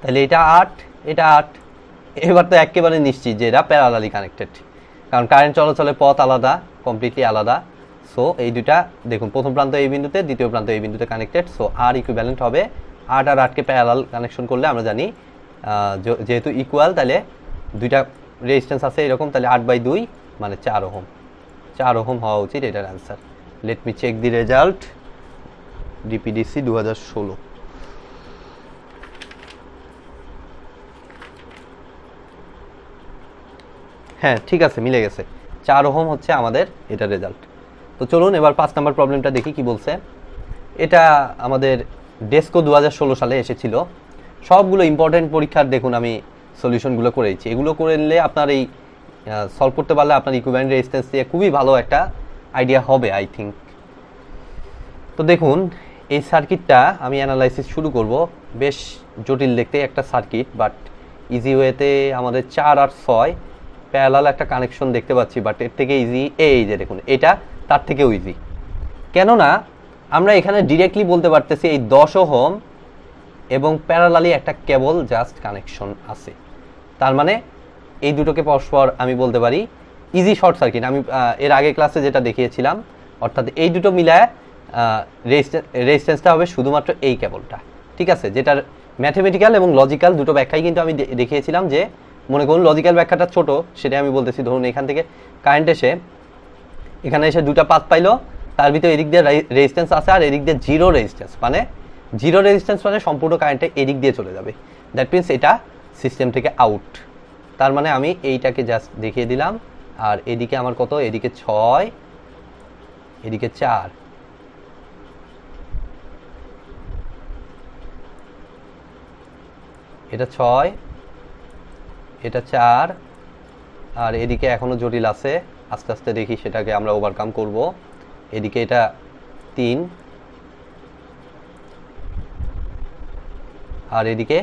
তাহলে এটা আট এটা আট এবার তো একেবারে নিশ্চিত যে এটা প্যারালালি কানেক্টেড কারণ কারেন্ট চলাচলের পথ আলাদা কমপ্লিটলি আলাদা সো এই দুটা দেখুন প্রথম প্রান্ত এই বিন্দুতে দ্বিতীয় প্রান্ত এই বিন্দুতে কানেক্টেড সো আর ইকুইভ্যালেন্ট হবে আট আর আটকে প্যারালাল কানেকশন করলে আমরা জানি যেহেতু ইকুয়াল তাহলে দুইটা রেজিস্ট্যান্স আছে এরকম তাহলে আট বাই দুই মানে চার ওহম চার ওহম হওয়া উচিত এটার answer let me check the result DPDC দু হাজার ষোলো হ্যাঁ ঠিক আছে মিলে গেছে চার ওহম হচ্ছে আমাদের এটা রেজাল্ট তো চলুন এবার পাঁচ নাম্বার প্রবলেমটা দেখি কি বলছে এটা আমাদের ডেস্কো দু সালে এসেছিল সবগুলো ইম্পর্টেন্ট পরীক্ষার দেখুন আমি সলিউশনগুলো করেছি এগুলো করে নিলে আপনার এই সলভ করতে পারলে আপনার ইকুইপমেন্ট রেজিস্টেন্স দিয়ে খুবই ভালো একটা আইডিয়া হবে আই থিঙ্ক তো দেখুন এই সার্কিটটা আমি অ্যানালাইসিস শুরু করব বেশ জটিল দেখতে একটা সার্কিট বাট ইজি ওয়েতে আমাদের চার আর ছয় প্যারালাল একটা কানেকশন দেখতে পাচ্ছি বাট এর থেকে ইজি এই যে দেখুন এটা তার থেকেও ইজি কেননা আমরা এখানে ডিরেক্টলি বলতে পারতেছি এই দশ ওহম এবং প্যারালালি একটা কেবল জাস্ট কানেকশন আছে তার মানে এই দুটোকে পরস্পর আমি বলতে পারি ইজি শর্ট সার্কিট আমি এর আগে ক্লাসে যেটা দেখিয়েছিলাম অর্থাৎ এই দুটো মিলায় রেজিস্টেন্সটা হবে শুধুমাত্র এই কেবলটা ঠিক আছে যেটার ম্যাথমেটিক্যাল এবং লজিক্যাল দুটো ব্যাখ্যাই কিন্তু আমি দেখিয়েছিলাম যে মনে করুন লজিক্যাল ব্যাখ্যাটা ছোট সেটাই আমি বলতেছি ধরুন এখান থেকে কারেন্ট এসে এখানে এসে দুটা পাত পাইলো তার ভিতরে এদিক দিয়ে রেজিস্ট্যান্স আছে আর এদিক দিয়ে জিরো রেজিস্ট্যান্স মানে জিরো রেজিস্ট্যান্স মানে সম্পূর্ণ কারেন্টে এদিক দিয়ে চলে যাবে দ্যাট মিনস এটা সিস্টেম থেকে আউট তার মানে আমি এইটাকে জাস্ট দেখিয়ে দিলাম আর এদিকে আমার কত এদিকে ছয় এদিকে চার এটা ছয় এটা চার আর এদিকে এখনও জটিল আছে আস্তে আস্তে দেখি সেটাকে আমরা ওভারকাম করব এদিকে এটা তিন আর এদিকে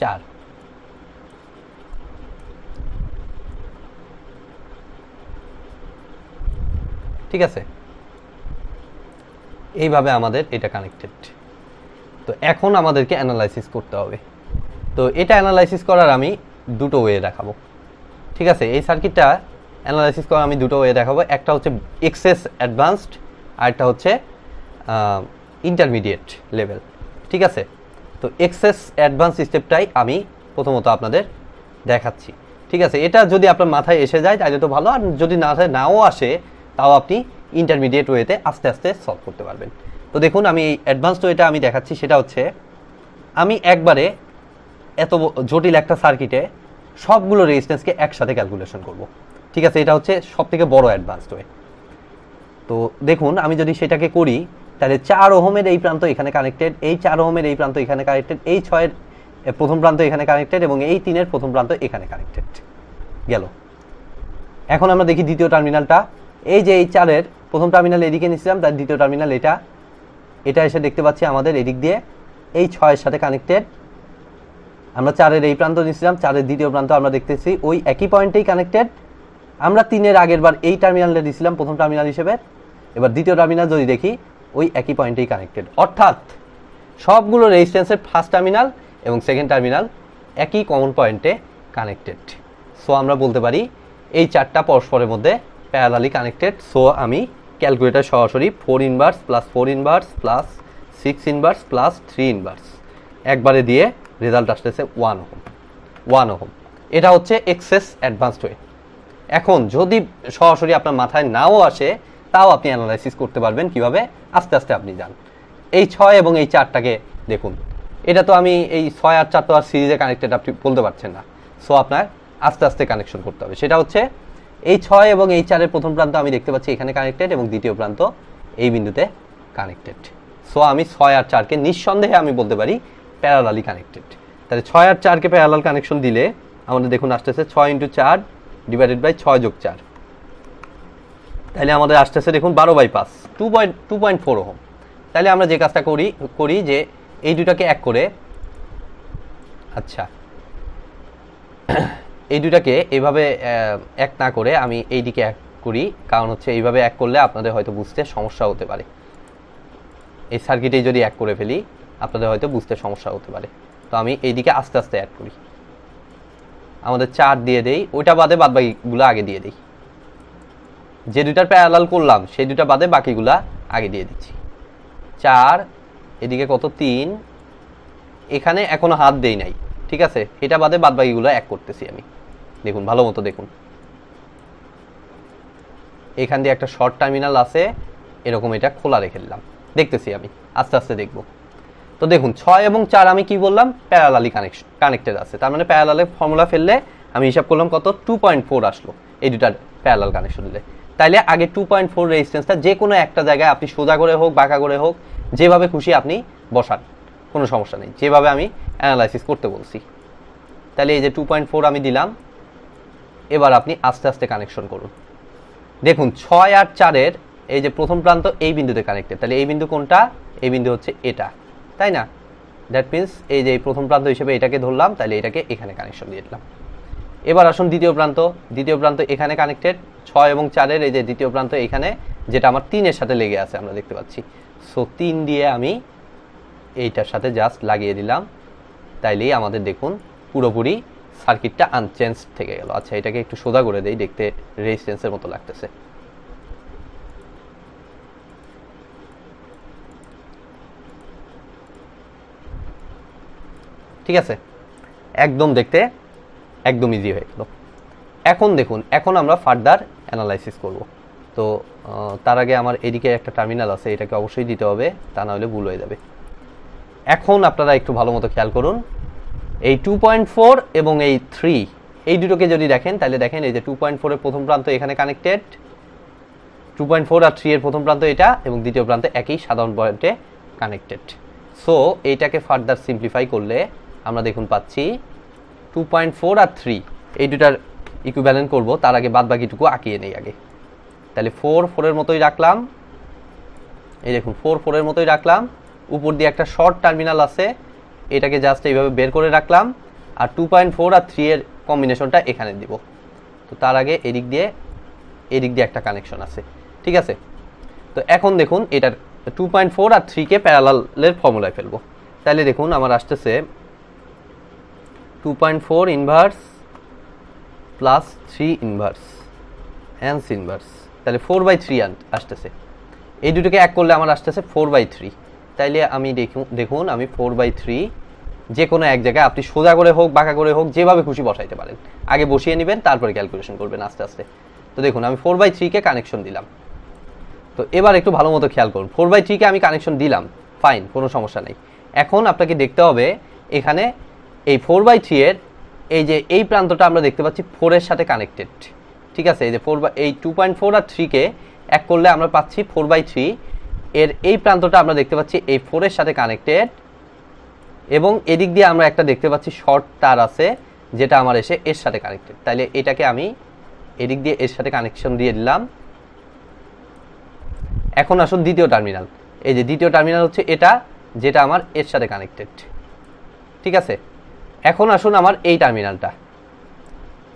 চার ঠিক আছে এইভাবে আমাদের এটা কানেক্টেড তো এখন আমাদেরকে অ্যানালাইসিস করতে হবে তো এটা অ্যানালাইসিস করার আমি দুটো ওয়ে দেখাবো ঠিক আছে এই সার্কিটটা অ্যানালাইসিস করে আমি দুটো ওয়ে দেখাবো একটা হচ্ছে এক্সেস অ্যাডভান্সড আরেকটা হচ্ছে ইন্টারমিডিয়েট লেভেল ঠিক আছে তো এক্সেস অ্যাডভান্স স্টেপটাই আমি প্রথমত আপনাদের দেখাচ্ছি ঠিক আছে এটা যদি আপনার মাথায় এসে যায় তাহলে তো ভালো আর যদি না নাও আসে তাও আপনি ইন্টারমিডিয়েট ওয়েতে আস্তে আস্তে সলভ করতে পারবেন তো দেখুন আমি এই অ্যাডভান্সড ওয়েটা আমি দেখাচ্ছি সেটা হচ্ছে আমি একবারে এত জটিল একটা সার্কিটে সবগুলো রেজিস্ট্যান্সকে একসাথে ক্যালকুলেশন করব ঠিক আছে এটা হচ্ছে থেকে বড়ো অ্যাডভান্সড ওয়ে তো দেখুন আমি যদি সেটাকে করি তাহলে চার ওহমের এই প্রান্ত এখানে কানেক্টেড এই চার ওহমের এই প্রান্ত এখানে কানেক্টেড এই ছয়ের প্রথম প্রান্ত এখানে কানেক্টেড এবং এই তিনের প্রথম প্রান্ত এখানে কানেক্টেড গেল এখন আমরা দেখি দ্বিতীয় টার্মিনালটা এই যে এই চারের প্রথম টার্মিনাল এদিকে নিয়েছিলাম তার দ্বিতীয় টার্মিনাল এটা এটা এসে দেখতে পাচ্ছি আমাদের এদিক দিয়ে এই ছয়ের সাথে কানেক্টেড আমরা চারের এই প্রান্ত নিয়েছিলাম চারের দ্বিতীয় প্রান্ত আমরা দেখতেছি ওই একই পয়েন্টেই কানেক্টেড আমরা তিনের আগের বার এই টার্মিনালটা দিয়েছিলাম প্রথম টার্মিনাল হিসেবে এবার দ্বিতীয় টার্মিনাল যদি দেখি ওই একই পয়েন্টেই কানেক্টেড অর্থাৎ সবগুলো রেজিস্ট্যান্সের ফার্স্ট টার্মিনাল এবং সেকেন্ড টার্মিনাল একই কমন পয়েন্টে কানেক্টেড সো আমরা বলতে পারি এই চারটা পরস্পরের মধ্যে প্যারালালি কানেক্টেড সো আমি ক্যালকুলেটার সরাসরি four inverse plus four inverse plus six inverse plus three inverse একবারে দিয়ে রেজাল্ট আসতেছে ওয়ান ওহম ওয়ান ওহম এটা হচ্ছে এক্সেস অ্যাডভান্সড ওয়ে এখন যদি সরাসরি আপনার মাথায় নাও আসে তাও আপনি অ্যানালাইসিস করতে পারবেন কিভাবে আস্তে আস্তে আপনি যান এই ছয় এবং এই চারটাকে দেখুন এটা তো আমি এই ছয় আর চার তো আর সিরিজে কানেক্টেড আপনি বলতে পারছেন না সো আপনার আস্তে আস্তে কানেকশন করতে হবে সেটা হচ্ছে এই ছয় এবং এই চারের প্রথম প্রান্ত আমি দেখতে পাচ্ছি এখানে কানেক্টেড এবং দ্বিতীয় প্রান্ত এই বিন্দুতে কানেক্টেড সো আমি ছয় আর চারকে নিঃসন্দেহে আমি বলতে পারি প্যারালালি কানেক্টেড তাহলে ছয় আর চারকে প্যারালাল কানেকশন দিলে আমাদের দেখুন আসতেছে ছয় ইন্টু চার ডিভাইডেড বাই ছয় যোগ চার তাহলে আমাদের আসতেছে দেখুন বারো বাই পাঁচ two point two point four ohm তাহলে আমরা যে কাজটা করি করি যে এই দুটাকে এক করে আচ্ছা এই দুটাকে এইভাবে এক না করে আমি এই দিকে এক করি কারণ হচ্ছে এইভাবে এক করলে আপনাদের হয়তো বুঝতে সমস্যা হতে পারে এই সার্কিটেই যদি এক করে ফেলি আপনাদের হয়তো বুঝতে সমস্যা হতে পারে তো আমি এইদিকে আস্তে আস্তে অ্যাড করি আমাদের চার দিয়ে দেই ওইটা বাদে বাদ বাকিগুলো আগে দিয়ে দিই যে দুটার প্যারালাল করলাম সেই দুটা বাদে বাকিগুলা আগে দিয়ে দিচ্ছি চার এদিকে কত তিন এখানে এখনও হাত দেই নাই ঠিক আছে এটা বাদে বাদ বাকিগুলো এক করতেছি আমি দেখুন ভালো মতো দেখুন এখান দিয়ে একটা শর্ট টার্মিনাল আছে এরকম এটা খোলা রেখে দিলাম দেখতেছি আমি আস্তে আস্তে দেখবো তো দেখুন ছয় এবং চার আমি কি বললাম প্যারালালি কানেকশন কানেক্টেড আছে তার মানে প্যারালালে ফর্মুলা ফেললে আমি হিসাব করলাম কত টু পয়েন্ট ফোর আসলো এই দুটার প্যারালাল কানেকশন দিলে তাইলে আগে টু পয়েন্ট ফোর রেজিস্টেন্সটা যে কোনো একটা জায়গায় আপনি সোজা করে হোক বাঁকা করে হোক যেভাবে খুশি আপনি বসান কোনো সমস্যা নেই যেভাবে আমি অ্যানালাইসিস করতে বলছি তাহলে এই যে টু পয়েন্ট ফোর আমি দিলাম এবার আপনি আস্তে আস্তে কানেকশন করুন দেখুন ছয় আর চারের এই যে প্রথম প্রান্ত এই বিন্দুতে কানেক্টেড তাহলে এই বিন্দু কোনটা এই বিন্দু হচ্ছে এটা তাই না দ্যাট মিন্স এই যে প্রথম প্রান্ত হিসেবে এটাকে ধরলাম তাহলে এটাকে এখানে কানেকশন দিয়ে দিলাম এবার আসুন দ্বিতীয় প্রান্ত দ্বিতীয় প্রান্ত এখানে কানেক্টেড ছয় এবং চারের এই যে দ্বিতীয় প্রান্ত এখানে যেটা আমার তিনের সাথে লেগে আছে আমরা দেখতে পাচ্ছি সো তিন দিয়ে আমি এইটার সাথে জাস্ট লাগিয়ে দিলাম তাইলেই আমাদের দেখুন পুরোপুরি সার্কিটটা আনচেঞ্জ থেকে গেল আচ্ছা এটাকে একটু সোজা করে দেই দেখতে রেজিস্টেন্সের মতো লাগতেছে ঠিক আছে একদম দেখতে একদম ইজি হয়ে গেল এখন দেখুন এখন আমরা ফার্দার অ্যানালাইসিস করব তো তার আগে আমার এদিকে একটা টার্মিনাল আছে এটাকে অবশ্যই দিতে হবে তা না হলে ভুল হয়ে যাবে এখন আপনারা একটু ভালো মতো খেয়াল করুন এই টু পয়েন্ট ফোর এবং এই থ্রি এই দুটোকে যদি দেখেন তাহলে দেখেন এই যে টু পয়েন্ট ফোরের প্রথম প্রান্ত এখানে কানেক্টেড টু পয়েন্ট ফোর আর থ্রি এর প্রথম প্রান্ত এটা এবং দ্বিতীয় প্রান্তে একই সাধারণ পয়েন্টে কানেক্টেড সো এইটাকে ফার্দার সিম্পলিফাই করলে আমরা দেখুন পাচ্ছি টু পয়েন্ট ফোর আর থ্রি এই দুটার ইকুইভ্যালেন্ট করবো তার আগে বাদ বাকিটুকু আঁকিয়ে নেই আগে তাহলে ফোর ফোরের মতোই রাখলাম এই দেখুন ফোর ফোরের মতোই রাখলাম উপর দিয়ে একটা শর্ট টার্মিনাল আছে এটাকে জাস্ট এইভাবে বের করে রাখলাম আর টু পয়েন্ট ফোর আর থ্রি এর কম্বিনেশনটা এখানে দিব তো তার আগে এদিক দিয়ে এদিক দিয়ে একটা কানেকশন আছে ঠিক আছে তো এখন দেখুন এটার টু পয়েন্ট ফোর আর থ্রিকে প্যারালালের ফর্মুলায় ফেলবো তাহলে দেখুন আমার আসতেছে two point four inverse plus three inverse ans inverse তাহলে ফোর বাই থ্রি আসতেছে এই দুটোকে এক করলে আমার আসতেছে ফোর বাই থ্রি তাইলে আমি দেখুন দেখুন আমি ফোর বাই থ্রি যে কোনো এক জায়গায় আপনি সোজা করে হোক বাঁকা করে হোক যেভাবে খুশি বসাইতে পারেন আগে বসিয়ে নেবেন তারপরে ক্যালকুলেশন করবেন আস্তে আস্তে তো দেখুন আমি ফোর বাই থ্রিকে কানেকশন দিলাম তো এবার একটু ভালো মতো খেয়াল করুন ফোর বাই থ্রিকে আমি কানেকশন দিলাম ফাইন কোনো সমস্যা নেই এখন আপনাকে দেখতে হবে এখানে এই ফোর বাই থ্রি এর এই যে এই প্রান্তটা আমরা দেখতে পাচ্ছি ফোরের সাথে কানেক্টেড ঠিক আছে এই যে ফোর বাই এই টু পয়েন্ট ফোর আর থ্রিকে এক করলে আমরা পাচ্ছি ফোর বাই থ্রি এর এই প্রান্তটা আমরা দেখতে পাচ্ছি এই ফোরের সাথে কানেক্টেড এবং এদিক দিয়ে আমরা একটা দেখতে পাচ্ছি শর্ট তার আছে যেটা আমার এসে এর সাথে কানেক্টেড তাহলে এটাকে আমি এদিক দিয়ে এর সাথে কানেকশন দিয়ে দিলাম এখন আসুন দ্বিতীয় টার্মিনাল এই যে দ্বিতীয় টার্মিনাল হচ্ছে এটা যেটা আমার এর সাথে কানেক্টেড ঠিক আছে এখন আসুন আমার এই টার্মিনালটা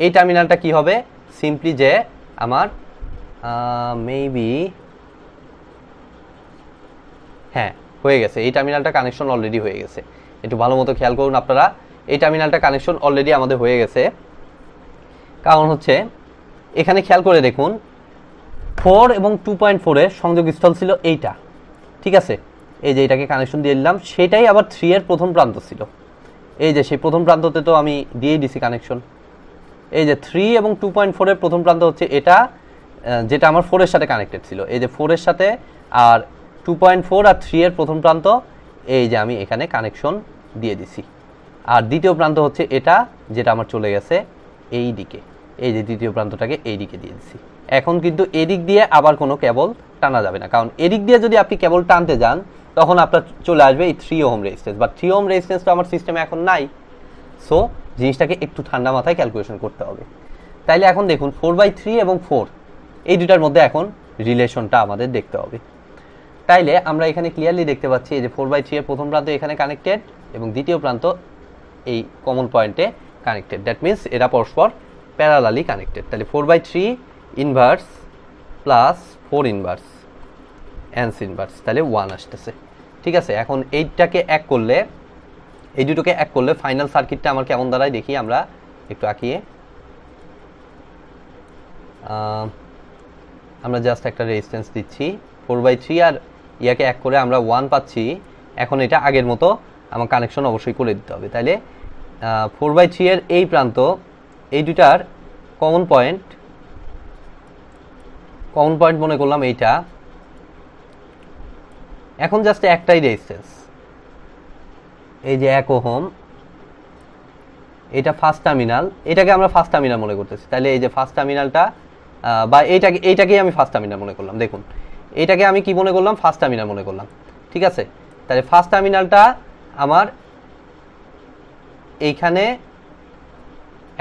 এই টার্মিনালটা কি হবে সিম্পলি যে আমার মেবি হ্যাঁ হয়ে গেছে এই টার্মিনালটা কানেকশন অলরেডি হয়ে গেছে একটু ভালো মতো খেয়াল করুন আপনারা এই টার্মিনালটা কানেকশন অলরেডি আমাদের হয়ে গেছে কারণ হচ্ছে এখানে খেয়াল করে দেখুন ফোর এবং টু পয়েন্ট ফোরের সংযোগ স্থল ছিল এইটা ঠিক আছে এই যে এটাকে কানেকশন দিয়ে দিলাম সেটাই আবার থ্রি এর প্রথম প্রান্ত ছিল এই যে সেই প্রথম প্রান্ততে তো আমি দিয়েই দিছি কানেকশন এই যে থ্রি এবং টু পয়েন্ট ফোরের প্রথম প্রান্ত হচ্ছে এটা যেটা আমার ফোরের সাথে কানেক্টেড ছিল এই যে ফোরের সাথে আর টু পয়েন্ট ফোর আর থ্রি এর প্রথম প্রান্ত এই যে আমি এখানে কানেকশন দিয়ে দিছি আর দ্বিতীয় প্রান্ত হচ্ছে এটা যেটা আমার চলে গেছে এই দিকে এই যে দ্বিতীয় প্রান্তটাকে এই দিকে দিয়ে দিছি এখন কিন্তু এদিক দিয়ে আবার কোনো কেবল টানা যাবে না কারণ এদিক দিয়ে যদি আপনি কেবল টানতে যান তখন আপনার চলে আসবে এই থ্রি ওহম রেজিস্টেন্স বা থ্রি ওম রেজিস্ট্যান্স তো আমার সিস্টেমে এখন নাই সো জিনিসটাকে একটু ঠান্ডা মাথায় ক্যালকুলেশন করতে হবে তাইলে এখন দেখুন ফোর বাই থ্রি এবং ফোর এই দুটার মধ্যে এখন রিলেশনটা আমাদের দেখতে হবে তাইলে আমরা এখানে ক্লিয়ারলি দেখতে পাচ্ছি যে ফোর বাই থ্রি এর প্রথম প্রান্ত এখানে কানেক্টেড এবং দ্বিতীয় প্রান্ত এই common point connected that means এরা পরস্পর প্যারালালি কানেক্টেড তাহলে four by three inverse plus four inverse ans inverse তাহলে ওয়ান আসতেছে ঠিক আছে এখন এইটাকে এক করলে এই দুটোকে এক করলে ফাইনাল সার্কিটটা আমার কেমন দাঁড়ায় দেখি আমরা একটু আঁকিয়ে আমরা জাস্ট একটা রেজিস্ট্যান্স দিচ্ছি ফোর বাই থ্রি আর ইয়াকে এক করে আমরা ওয়ান পাচ্ছি এখন এটা আগের মতো আমার কানেকশন অবশ্যই করে দিতে হবে তাহলে ফোর বাই থ্রি এর এই প্রান্ত এই দুটার কমন পয়েন্ট কমন পয়েন্ট মনে করলাম এইটা এখন জাস্ট একটাই রেজিস্ট্যান্স এই যে এক ওহম এটা ফার্স্ট টার্মিনাল এটাকে আমরা ফার্স্ট টার্মিনাল মনে করতেছি তাহলে এই যে ফার্স্ট টার্মিনালটা বা এইটাকে এইটাকেই আমি ফার্স্ট টার্মিনাল মনে করলাম দেখুন এটাকে আমি কি মনে করলাম ফার্স্ট টার্মিনাল মনে করলাম ঠিক আছে তাহলে ফার্স্ট টার্মিনালটা আমার এইখানে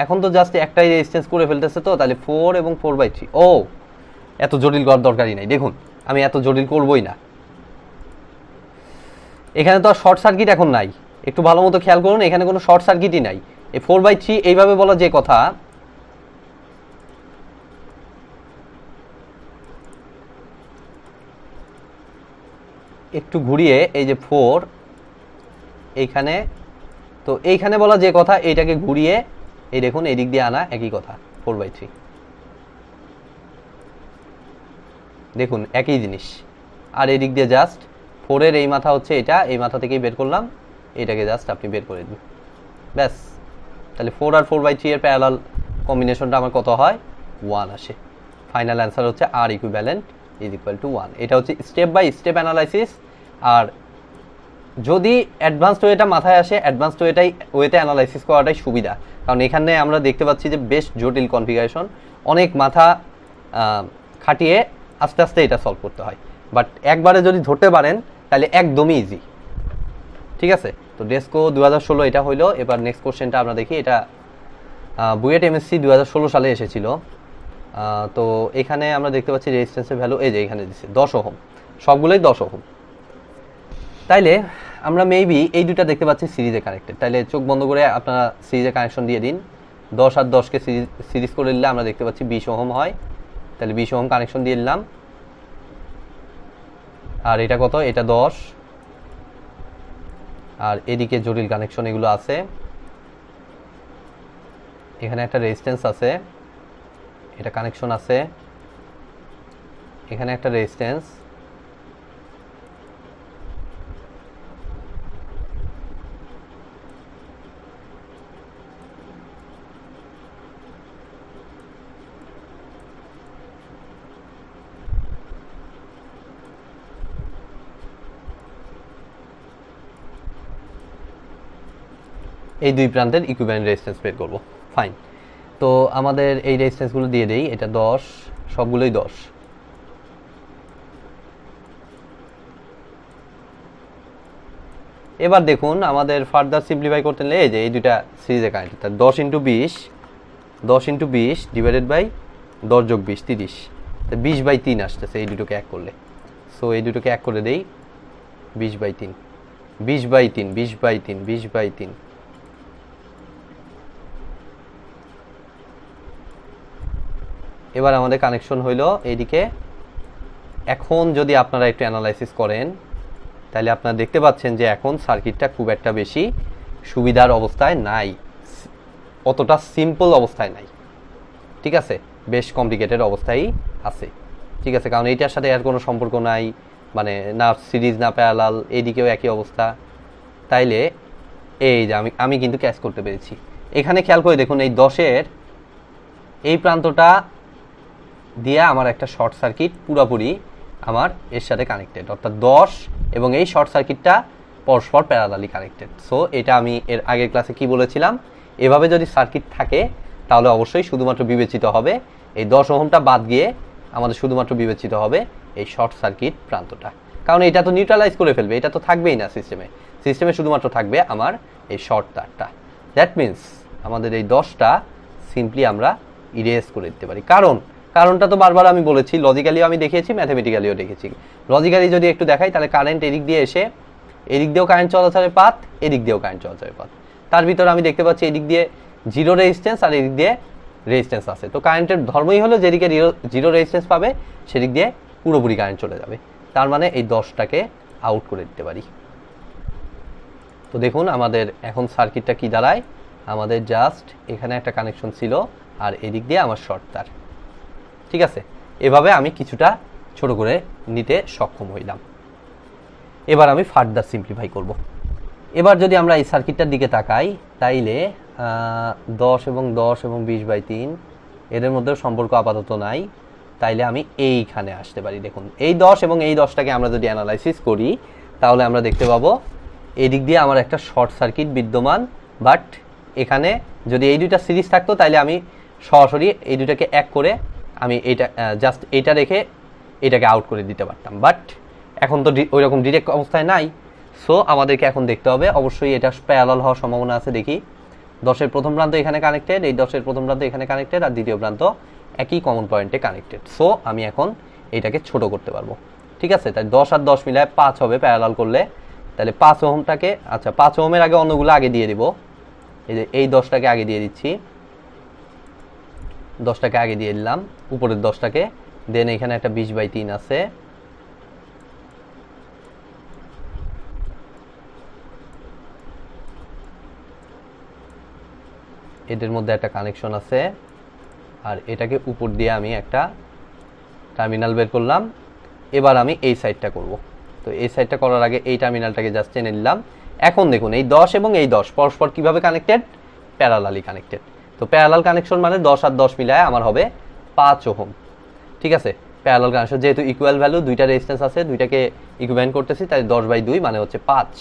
এখন তো জাস্ট একটাই রেজিস্ট্যান্স করে ফেলতেছে তো তাহলে ফোর এবং ফোর বাই থ্রি ও এত জটিল করার দরকারই নাই দেখুন আমি এত জটিল করবই না এখানে তো আর শর্ট সার্কিট এখন নাই একটু ভালো মতো খেয়াল করুন এখানে কোনো শর্ট সার্কিটই নাই এই ফোর বাই থ্রি এইভাবে বলা যে কথা একটু ঘুরিয়ে এই যে ফোর এইখানে তো এইখানে বলা যে কথা এইটাকে ঘুরিয়ে এই দেখুন এই দিক দিয়ে আনা একই কথা ফোর বাই থ্রি দেখুন একই জিনিস আর এদিক দিয়ে জাস্ট ফোরের এই মাথা হচ্ছে এটা এই মাথা থেকেই বের করলাম এটাকে জাস্ট আপনি বের করে দিন ব্যাস তাহলে ফোর আর ফোর বাই থ্রি এর প্যারাল কম্বিনেশনটা আমার কত হয় ওয়ান আসে ফাইনাল অ্যান্সার হচ্ছে আর equivalent is equal to one এটা হচ্ছে স্টেপ বাই স্টেপ অ্যানালাইসিস আর যদি অ্যাডভান্স ওয়েটা মাথায় আসে অ্যাডভান্স ওয়েটাই ওয়েতে অ্যানালাইসিস করাটাই সুবিধা কারণ এখানে আমরা দেখতে পাচ্ছি যে বেশ জটিল কনফিগারেশন অনেক মাথা খাটিয়ে আস্তে আস্তে এটা সলভ করতে হয় বাট একবারে যদি ধরতে পারেন তাহলে একদমই ইজি ঠিক আছে তো ডেস্কো দু এটা হইলো এবার নেক্সট কোশ্চেনটা আমরা দেখি এটা বুয়েট এমএসসি দু সালে এসেছিল তো এখানে আমরা দেখতে পাচ্ছি রেজিস্ট্যান্সের ভ্যালু এই যে এখানে দিচ্ছে দশ ওহম সবগুলোই দশ ওহম তাইলে আমরা মেবি এই দুটা দেখতে পাচ্ছি সিরিজে কানেক্টেড তাইলে চোখ বন্ধ করে আপনারা সিরিজে কানেকশন দিয়ে দিন দশ আর দশকে সিরিজ সিরিজ করে নিলে আমরা দেখতে পাচ্ছি বিশ ওহম হয় তাহলে বিশ ওহম কানেকশন দিয়ে নিলাম আর এটা কত এটা দশ আর এদিকে জটিল কানেকশন এগুলো আছে এখানে একটা রেজিস্টেন্স আছে এটা কানেকশন আছে এখানে একটা রেজিস্টেন্স এই দুই প্রান্তের ইকুইভ্যালেন্ট রেজিস্ট্যান্স বের করব ফাইন তো আমাদের এই রেজিস্ট্যান্সগুলো দিয়ে দেই এটা দশ সবগুলোই দশ এবার দেখুন আমাদের ফার্দার সিম্পলিফাই করতে নিলে এই যে এই দুইটা সিরিজে কারেন্ট তার দশ ইন্টু বিশ দশ ইন্টু বিশ ডিভাইডেড বাই দশ যোগ বিশ তিরিশ তো বিশ বাই তিন আসতেছে এই দুটোকে এক করলে সো এই দুটোকে এক করে দেই বিশ বাই তিন বিশ বাই তিন বিশ বাই তিন বিশ বাই তিন এবার আমাদের কানেকশন হইলো এইদিকে এখন যদি আপনারা একটু অ্যানালাইসিস করেন তাহলে আপনারা দেখতে পাচ্ছেন যে এখন সার্কিটটা খুব একটা বেশি সুবিধার অবস্থায় নাই অতটা সিম্পল অবস্থায় নাই ঠিক আছে বেশ কমপ্লিকেটেড অবস্থায় আছে ঠিক আছে কারণ এইটার সাথে আর কোনো সম্পর্ক নাই মানে না সিরিজ না প্যারালাল এইদিকেও একই অবস্থা তাইলে এই যে আমি আমি কিন্তু ক্যাচ করতে পেরেছি এখানে খেয়াল করে দেখুন এই দশের এই প্রান্তটা দিয়ে আমার একটা শর্ট সার্কিট পুরোপুরি আমার এর সাথে কানেক্টেড অর্থাৎ দশ এবং এই শর্ট সার্কিটটা পরস্পর প্যারালালি কানেক্টেড সো এটা আমি এর আগের ক্লাসে কি বলেছিলাম এভাবে যদি সার্কিট থাকে তাহলে অবশ্যই শুধুমাত্র বিবেচিত হবে এই দশ ওহমটা বাদ গিয়ে আমাদের শুধুমাত্র বিবেচিত হবে এই শর্ট সার্কিট প্রান্তটা কারণ এটা তো নিউট্রালাইজ করে ফেলবে এটা তো থাকবেই না সিস্টেমে সিস্টেমে শুধুমাত্র থাকবে আমার এই শর্ট তারটা দ্যাট মিন্স আমাদের এই দশটা সিম্পলি আমরা ইরেজ করে দিতে পারি কারণ কারণটা তো বারবার আমি বলেছি লজিক্যালিও আমি দেখিয়েছি ম্যাথামেটিক্যালিও দেখেছি লজিক্যালি যদি একটু দেখাই তাহলে কারেন্ট এদিক দিয়ে এসে এদিক দিয়েও কারেন্ট চলাচলের পাত এদিক দিয়েও কারেন্ট চলাচলের পাত তার ভিতরে আমি দেখতে পাচ্ছি এদিক দিয়ে জিরো রেজিস্ট্যান্স আর এদিক দিয়ে রেজিস্ট্যান্স আছে তো কারেন্টের ধর্মই হলো যেদিকে জিরো রেজিস্ট্যান্স পাবে সেদিক দিয়ে পুরোপুরি কারেন্ট চলে যাবে তার মানে এই দশটাকে আউট করে দিতে পারি তো দেখুন আমাদের এখন সার্কিটটা কি দাঁড়ায় আমাদের জাস্ট এখানে একটা কানেকশন ছিল আর এদিক দিয়ে আমার শর্ট তার ঠিক আছে এভাবে আমি কিছুটা ছোট করে নিতে সক্ষম হইলাম এবার আমি ফার্দার সিম্পলিফাই করব। এবার যদি আমরা এই সার্কিটটার দিকে তাকাই তাইলে দশ এবং দশ এবং বিশ বাই তিন এদের মধ্যে সম্পর্ক আপাতত নাই তাইলে আমি এইখানে আসতে পারি দেখুন এই দশ এবং এই দশটাকে আমরা যদি অ্যানালাইসিস করি তাহলে আমরা দেখতে পাবো এদিক দিয়ে আমার একটা শর্ট সার্কিট বিদ্যমান বাট এখানে যদি এই দুইটা সিরিজ থাকতো তাহলে আমি সরাসরি এই দুটাকে এক করে আমি এটা জাস্ট এটা রেখে এটাকে আউট করে দিতে পারতাম বাট এখন তো ওই রকম ডিরেক্ট অবস্থায় নাই সো আমাদেরকে এখন দেখতে হবে অবশ্যই এটা প্যারাল হওয়ার সম্ভাবনা আছে দেখি দশের প্রথম প্রান্ত এখানে কানেক্টেড এই দশের প্রথম প্রান্ত এখানে কানেক্টেড আর দ্বিতীয় প্রান্ত একই কমন পয়েন্টে কানেক্টেড সো আমি এখন এটাকে ছোট করতে পারবো ঠিক আছে তাই দশ আর দশ মিলায় পাঁচ হবে প্যারাল করলে তাহলে পাঁচ ওহমটাকে আচ্ছা পাঁচ ওহমের আগে অন্যগুলো আগে দিয়ে দিব এই যে এই দশটাকে আগে দিয়ে দিচ্ছি দশটাকে আগে দিয়ে দিলাম উপরের দশটাকে দেন এখানে একটা বিশ বাই তিন আছে এটার মধ্যে একটা কানেকশন আছে আর এটাকে উপর দিয়ে আমি একটা টার্মিনাল বের করলাম এবার আমি এই সাইডটা করব তো এই সাইডটা করার আগে এই টার্মিনালটাকে জাস্ট টেনে নিলাম এখন দেখুন এই দশ এবং এই দশ পরস্পর কিভাবে কানেক্টেড প্যারালালি কানেক্টেড তো প্যারালাল কানেকশন মানে দশ আর দশ মিলায় আমার হবে পাঁচ ওহম ঠিক আছে প্যারাল কানেকশন যেহেতু ইকুয়াল ভ্যালু দুইটা রেজিস্টেন্স আছে দুইটাকে ইকুইপমেন্ট করতেছি তাই দশ বাই দুই মানে হচ্ছে পাঁচ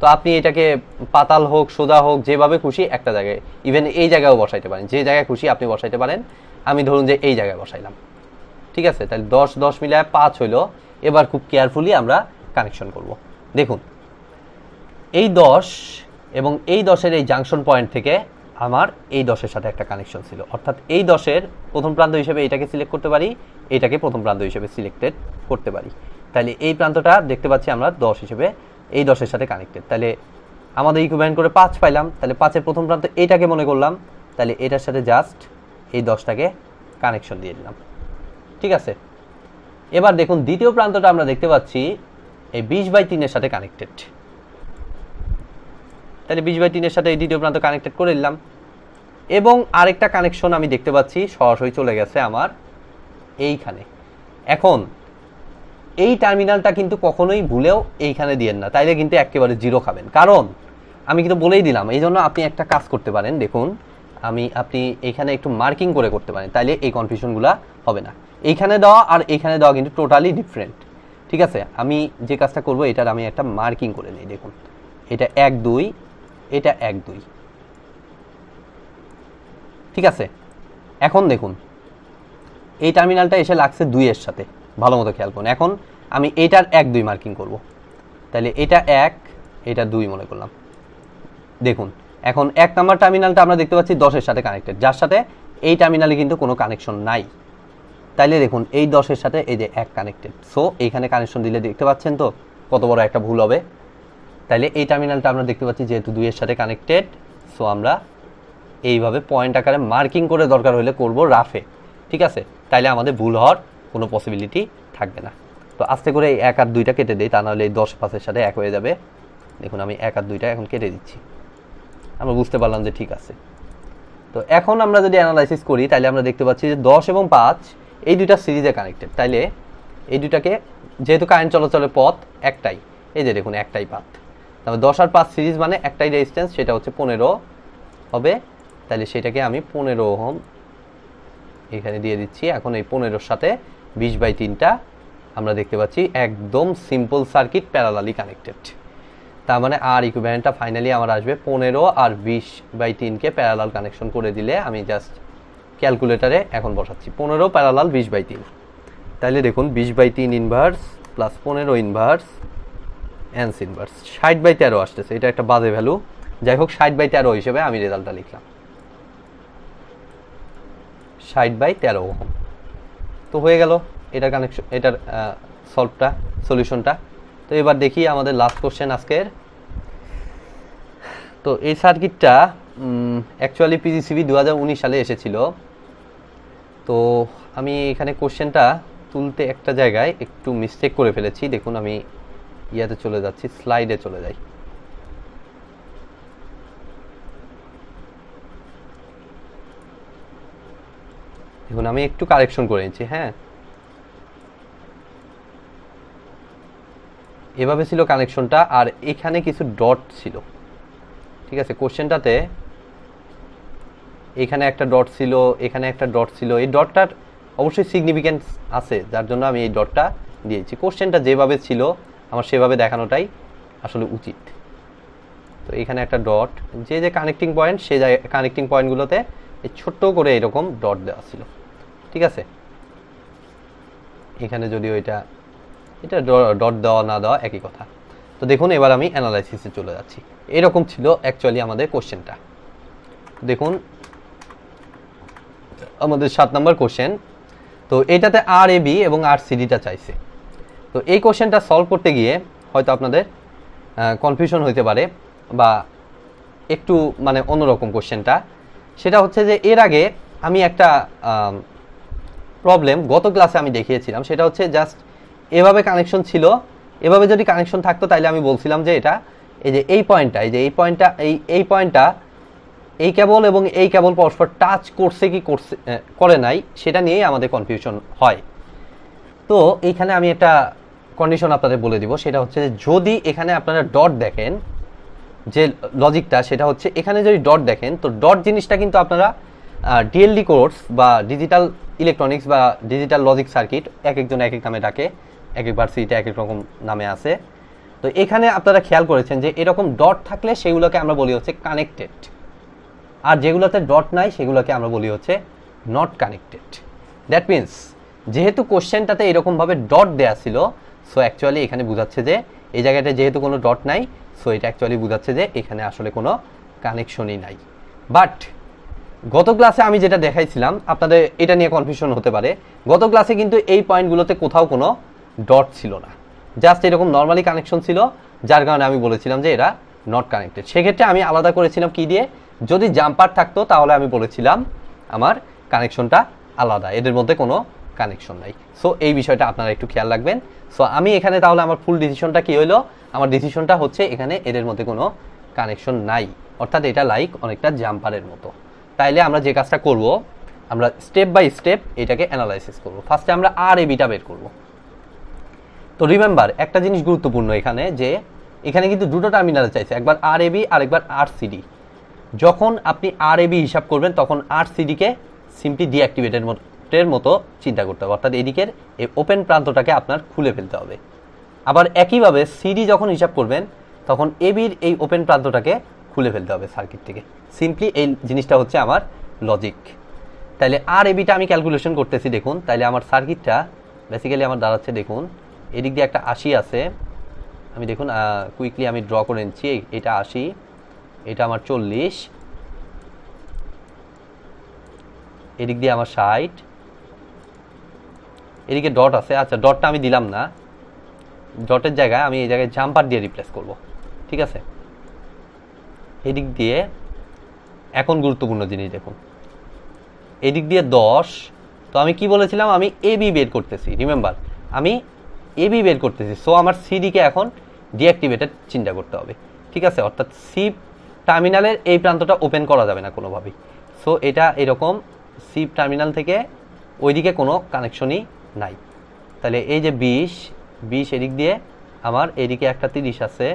তো আপনি এটাকে পাতাল হোক সোজা হোক যেভাবে খুশি একটা জায়গায় ইভেন এই জায়গায়ও বসাইতে পারেন যে জায়গায় খুশি আপনি বসাইতে পারেন আমি ধরুন যে এই জায়গায় বসাইলাম ঠিক আছে তাহলে দশ দশ মিলায় পাঁচ হইলো এবার খুব কেয়ারফুলি আমরা কানেকশন করব দেখুন এই দশ এবং এই দশের এই জাংশন পয়েন্ট থেকে আমার এই দশের সাথে একটা কানেকশন ছিল অর্থাৎ এই দশের প্রথম প্রান্ত হিসেবে এটাকে সিলেক্ট করতে পারি এটাকে প্রথম প্রান্ত হিসেবে সিলেক্টেড করতে পারি তাহলে এই প্রান্তটা দেখতে পাচ্ছি আমরা দশ হিসেবে এই দশের সাথে কানেক্টেড তাহলে আমাদের ইকুইপমেন্ট করে পাঁচ পাইলাম তাহলে পাঁচের প্রথম প্রান্ত এইটাকে মনে করলাম তাহলে এটার সাথে জাস্ট এই দশটাকে কানেকশন দিয়ে দিলাম ঠিক আছে এবার দেখুন দ্বিতীয় প্রান্তটা আমরা দেখতে পাচ্ছি এই বিশ বাই তিনের সাথে কানেক্টেড তাহলে বিশ বাই তিনের সাথে এই দ্বিতীয় প্রান্ত কানেক্টেড করে দিলাম এবং আরেকটা কানেকশন আমি দেখতে পাচ্ছি সরাসরি চলে গেছে আমার এইখানে এখন এই টার্মিনালটা কিন্তু কখনোই ভুলেও এইখানে দিয়েন না তাইলে কিন্তু একেবারে জিরো খাবেন কারণ আমি কিন্তু বলেই দিলাম এই জন্য আপনি একটা কাজ করতে পারেন দেখুন আমি আপনি এখানে একটু মার্কিং করে করতে পারেন তাইলে এই কনফিউশনগুলো হবে না এইখানে দেওয়া আর এইখানে দেওয়া কিন্তু টোটালি ডিফারেন্ট ঠিক আছে আমি যে কাজটা করব এটার আমি একটা মার্কিং করে নিই দেখুন এটা এক দুই এটা এক দুই ঠিক আছে এখন দেখুন এই টার্মিনালটা এসে লাগছে দুইয়ের সাথে ভালো মতো খেয়াল করুন এখন আমি এটার এক দুই মার্কিং করব। তাহলে এটা এক এটা দুই মনে করলাম দেখুন এখন এক নাম্বার টার্মিনালটা আমরা দেখতে পাচ্ছি দশের সাথে কানেক্টেড যার সাথে এই টার্মিনালে কিন্তু কোনো কানেকশন নাই তাইলে দেখুন এই দশের সাথে এই যে এক কানেক্টেড সো এইখানে কানেকশন দিলে দেখতে পাচ্ছেন তো কত বড় একটা ভুল হবে তাইলে এই টার্মিনালটা আমরা দেখতে পাচ্ছি যেহেতু দুইয়ের সাথে কানেক্টেড সো আমরা এইভাবে পয়েন্ট আকারে মার্কিং করে দরকার হলে করব রাফে ঠিক আছে তাইলে আমাদের ভুল হওয়ার কোনো পসিবিলিটি থাকবে না তো আস্তে করে এই এক আর দুইটা কেটে দিই তা নাহলে এই দশ পাঁচের সাথে এক হয়ে যাবে দেখুন আমি এক আর দুইটা এখন কেটে দিচ্ছি আমরা বুঝতে পারলাম যে ঠিক আছে তো এখন আমরা যদি অ্যানালাইসিস করি তাহলে আমরা দেখতে পাচ্ছি যে দশ এবং পাঁচ এই দুইটা সিরিজে কানেক্টেড তাইলে এই দুইটাকে যেহেতু কারেন্ট চলাচলের পথ একটাই এই যে দেখুন একটাই পাথ তারপর দশ আর পাঁচ সিরিজ মানে একটাই রেজিস্ট্যান্স সেটা হচ্ছে পনেরো হবে তাহলে সেটাকে আমি পনেরো ওহম এখানে দিয়ে দিচ্ছি এখন এই পনেরোর সাথে বিশ বাই তিনটা আমরা দেখতে পাচ্ছি একদম সিম্পল সার্কিট প্যারালালি কানেক্টেড তার মানে আর ইকুইপমেন্টটা ফাইনালি আমার আসবে পনেরো আর বিশ বাই তিনকে প্যারালাল কানেকশন করে দিলে আমি জাস্ট ক্যালকুলেটারে এখন বসাচ্ছি পনেরো প্যারালাল বিশ বাই তিন তাহলে দেখুন বিশ বাই তিন ইনভার্স প্লাস পনেরো ইনভার্স অ্যান্স ইনভার্স ষাট বাই তেরো আসতেছে এটা একটা বাজে ভ্যালু যাই হোক ষাট বাই তেরো হিসেবে আমি রেজাল্টটা লিখলাম ষাট বাই তেরো তো হয়ে গেল এটার কানেকশন এটার সলভটা সলিউশনটা তো এবার দেখি আমাদের লাস্ট কোশ্চেন আজকের তো এই সার্কিটটা অ্যাকচুয়ালি পিজিসিবি দু সালে এসেছিল তো আমি এখানে কোশ্চেনটা তুলতে একটা জায়গায় একটু মিস্টেক করে ফেলেছি দেখুন আমি ইয়াতে চলে যাচ্ছি স্লাইডে চলে যাই দেখুন আমি একটু কারেকশন করে নিচ্ছি হ্যাঁ এভাবে ছিল কানেকশনটা আর এখানে কিছু ডট ছিল ঠিক আছে কোশ্চেনটাতে এখানে একটা ডট ছিল এখানে একটা ডট ছিল এই ডটটার অবশ্যই সিগনিফিক্যান্স আছে যার জন্য আমি এই ডটটা দিয়েছি কোশ্চেনটা যেভাবে ছিল আমার সেভাবে দেখানোটাই আসলে উচিত তো এখানে একটা ডট যে যে কানেক্টিং পয়েন্ট সে কানেক্টিং পয়েন্টগুলোতে এই ছোট্ট করে এরকম ডট দেওয়া ছিল ঠিক আছে এখানে যদি ওইটা এটা ডট দেওয়া না দেওয়া একই কথা তো দেখুন এবার আমি অ্যানালাইসিসে চলে যাচ্ছি এরকম ছিল অ্যাকচুয়ালি আমাদের কোশ্চেনটা দেখুন আমাদের সাত নম্বর কোশ্চেন তো এটাতে আর এ বি এবং আর সিডিটা চাইছে তো এই কোশ্চেনটা সলভ করতে গিয়ে হয়তো আপনাদের কনফিউশন হইতে পারে বা একটু মানে অন্যরকম কোশ্চেনটা সেটা হচ্ছে যে এর আগে আমি একটা প্রবলেম গত ক্লাসে আমি দেখিয়েছিলাম সেটা হচ্ছে জাস্ট এভাবে কানেকশন ছিল এভাবে যদি কানেকশন থাকতো তাহলে আমি বলছিলাম যে এটা এই যে এই পয়েন্টটা এই যে এই পয়েন্টটা এই এই পয়েন্টটা এই কেবল এবং এই কেবল পরস্পর টাচ করছে কি করছে করে নাই সেটা নিয়েই আমাদের কনফিউশন হয় তো এইখানে আমি একটা কন্ডিশন আপনাদের বলে দিব সেটা হচ্ছে যে যদি এখানে আপনারা ডট দেখেন যে লজিকটা সেটা হচ্ছে এখানে যদি ডট দেখেন তো ডট জিনিসটা কিন্তু আপনারা ডিএলডি কোর্স বা ডিজিটাল ইলেকট্রনিক্স বা ডিজিটাল লজিক সার্কিট এক একজন এক এক নামে ডাকে এক এক ভার্সিটিতে এক এক রকম নামে আছে তো এখানে আপনারা খেয়াল করেছেন যে এরকম ডট থাকলে সেগুলোকে আমরা বলি হচ্ছে কানেক্টেড আর যেগুলোতে ডট নাই সেগুলোকে আমরা বলি হচ্ছে নট কানেক্টেড দ্যাট মিন্স যেহেতু কোশ্চেনটাতে এরকমভাবে ডট দেয়া ছিল সো অ্যাকচুয়ালি এখানে বোঝাচ্ছে যে এই জায়গাটা যেহেতু কোনো ডট নাই সো এটা অ্যাকচুয়ালি বোঝাচ্ছে যে এখানে আসলে কোনো কানেকশনই নাই বাট গত ক্লাসে আমি যেটা দেখাইছিলাম আপনাদের এটা নিয়ে কনফিউশন হতে পারে গত ক্লাসে কিন্তু এই পয়েন্টগুলোতে কোথাও কোনো ডট ছিল না জাস্ট এরকম নর্মালি কানেকশন ছিল যার কারণে আমি বলেছিলাম যে এরা নট কানেক্টেড সেক্ষেত্রে আমি আলাদা করেছিলাম কি দিয়ে যদি জাম্পার থাকতো তাহলে আমি বলেছিলাম আমার কানেকশনটা আলাদা এদের মধ্যে কোনো কানেকশন নাই সো এই বিষয়টা আপনারা একটু খেয়াল রাখবেন সো আমি এখানে তাহলে আমার ফুল ডিসিশনটা কি হলো আমার ডিসিশনটা হচ্ছে এখানে এদের মধ্যে কোনো কানেকশন নাই অর্থাৎ এটা লাইক অনেকটা জাম্পারের মতো তাইলে আমরা যে কাজটা করব আমরা স্টেপ বাই স্টেপ এটাকে অ্যানালাইসিস করব ফার্স্টে আমরা আর এ বিটা বের করব তো রিমেম্বার একটা জিনিস গুরুত্বপূর্ণ এখানে যে এখানে কিন্তু দুটো টার্মিনাল চাইছে একবার আর এবি আর একবার আর সিডি যখন আপনি আর এবি হিসাব করবেন তখন আর সিডিকে সিম্পলি ডিঅ্যাক্টিভেটের টের মতো চিন্তা করতে হবে অর্থাৎ এদিকের এই ওপেন প্রান্তটাকে আপনার খুলে ফেলতে হবে আবার একইভাবে সিডি যখন হিসাব করবেন তখন এবির এই ওপেন প্রান্তটাকে খুলে ফেলতে হবে সার্কিট থেকে সিম্পলি এই জিনিসটা হচ্ছে আমার লজিক তাহলে আর এবিটা আমি ক্যালকুলেশন করতেছি দেখুন তাহলে আমার সার্কিটটা বেসিক্যালি আমার দাঁড়াচ্ছে দেখুন এদিক দিয়ে একটা আশি আছে আমি দেখুন কুইকলি আমি ড্র করে নিচ্ছি এটা আশি এটা আমার চল্লিশ এদিক দিয়ে আমার ষাট এদিকে ডট আছে আচ্ছা ডটটা আমি দিলাম না ডটের জায়গায় আমি এই জায়গায় জাম্পার দিয়ে রিপ্লেস করব ঠিক আছে এদিক দিয়ে এখন গুরুত্বপূর্ণ জিনিস দেখুন এদিক দিয়ে দশ তো আমি কি বলেছিলাম আমি এ বি বের করতেছি রিমেম্বার আমি এ বি বের করতেছি সো আমার সিডিকে এখন ডিঅ্যাক্টিভেটেড চিন্তা করতে হবে ঠিক আছে অর্থাৎ সি টার্মিনালের এই প্রান্তটা ওপেন করা যাবে না কোনোভাবেই সো এটা এরকম সি টার্মিনাল থেকে ওইদিকে কোনো কানেকশনই নাই তাহলে এই যে বিশ বিশ এদিক দিয়ে আমার এদিকে একটা তিরিশ আছে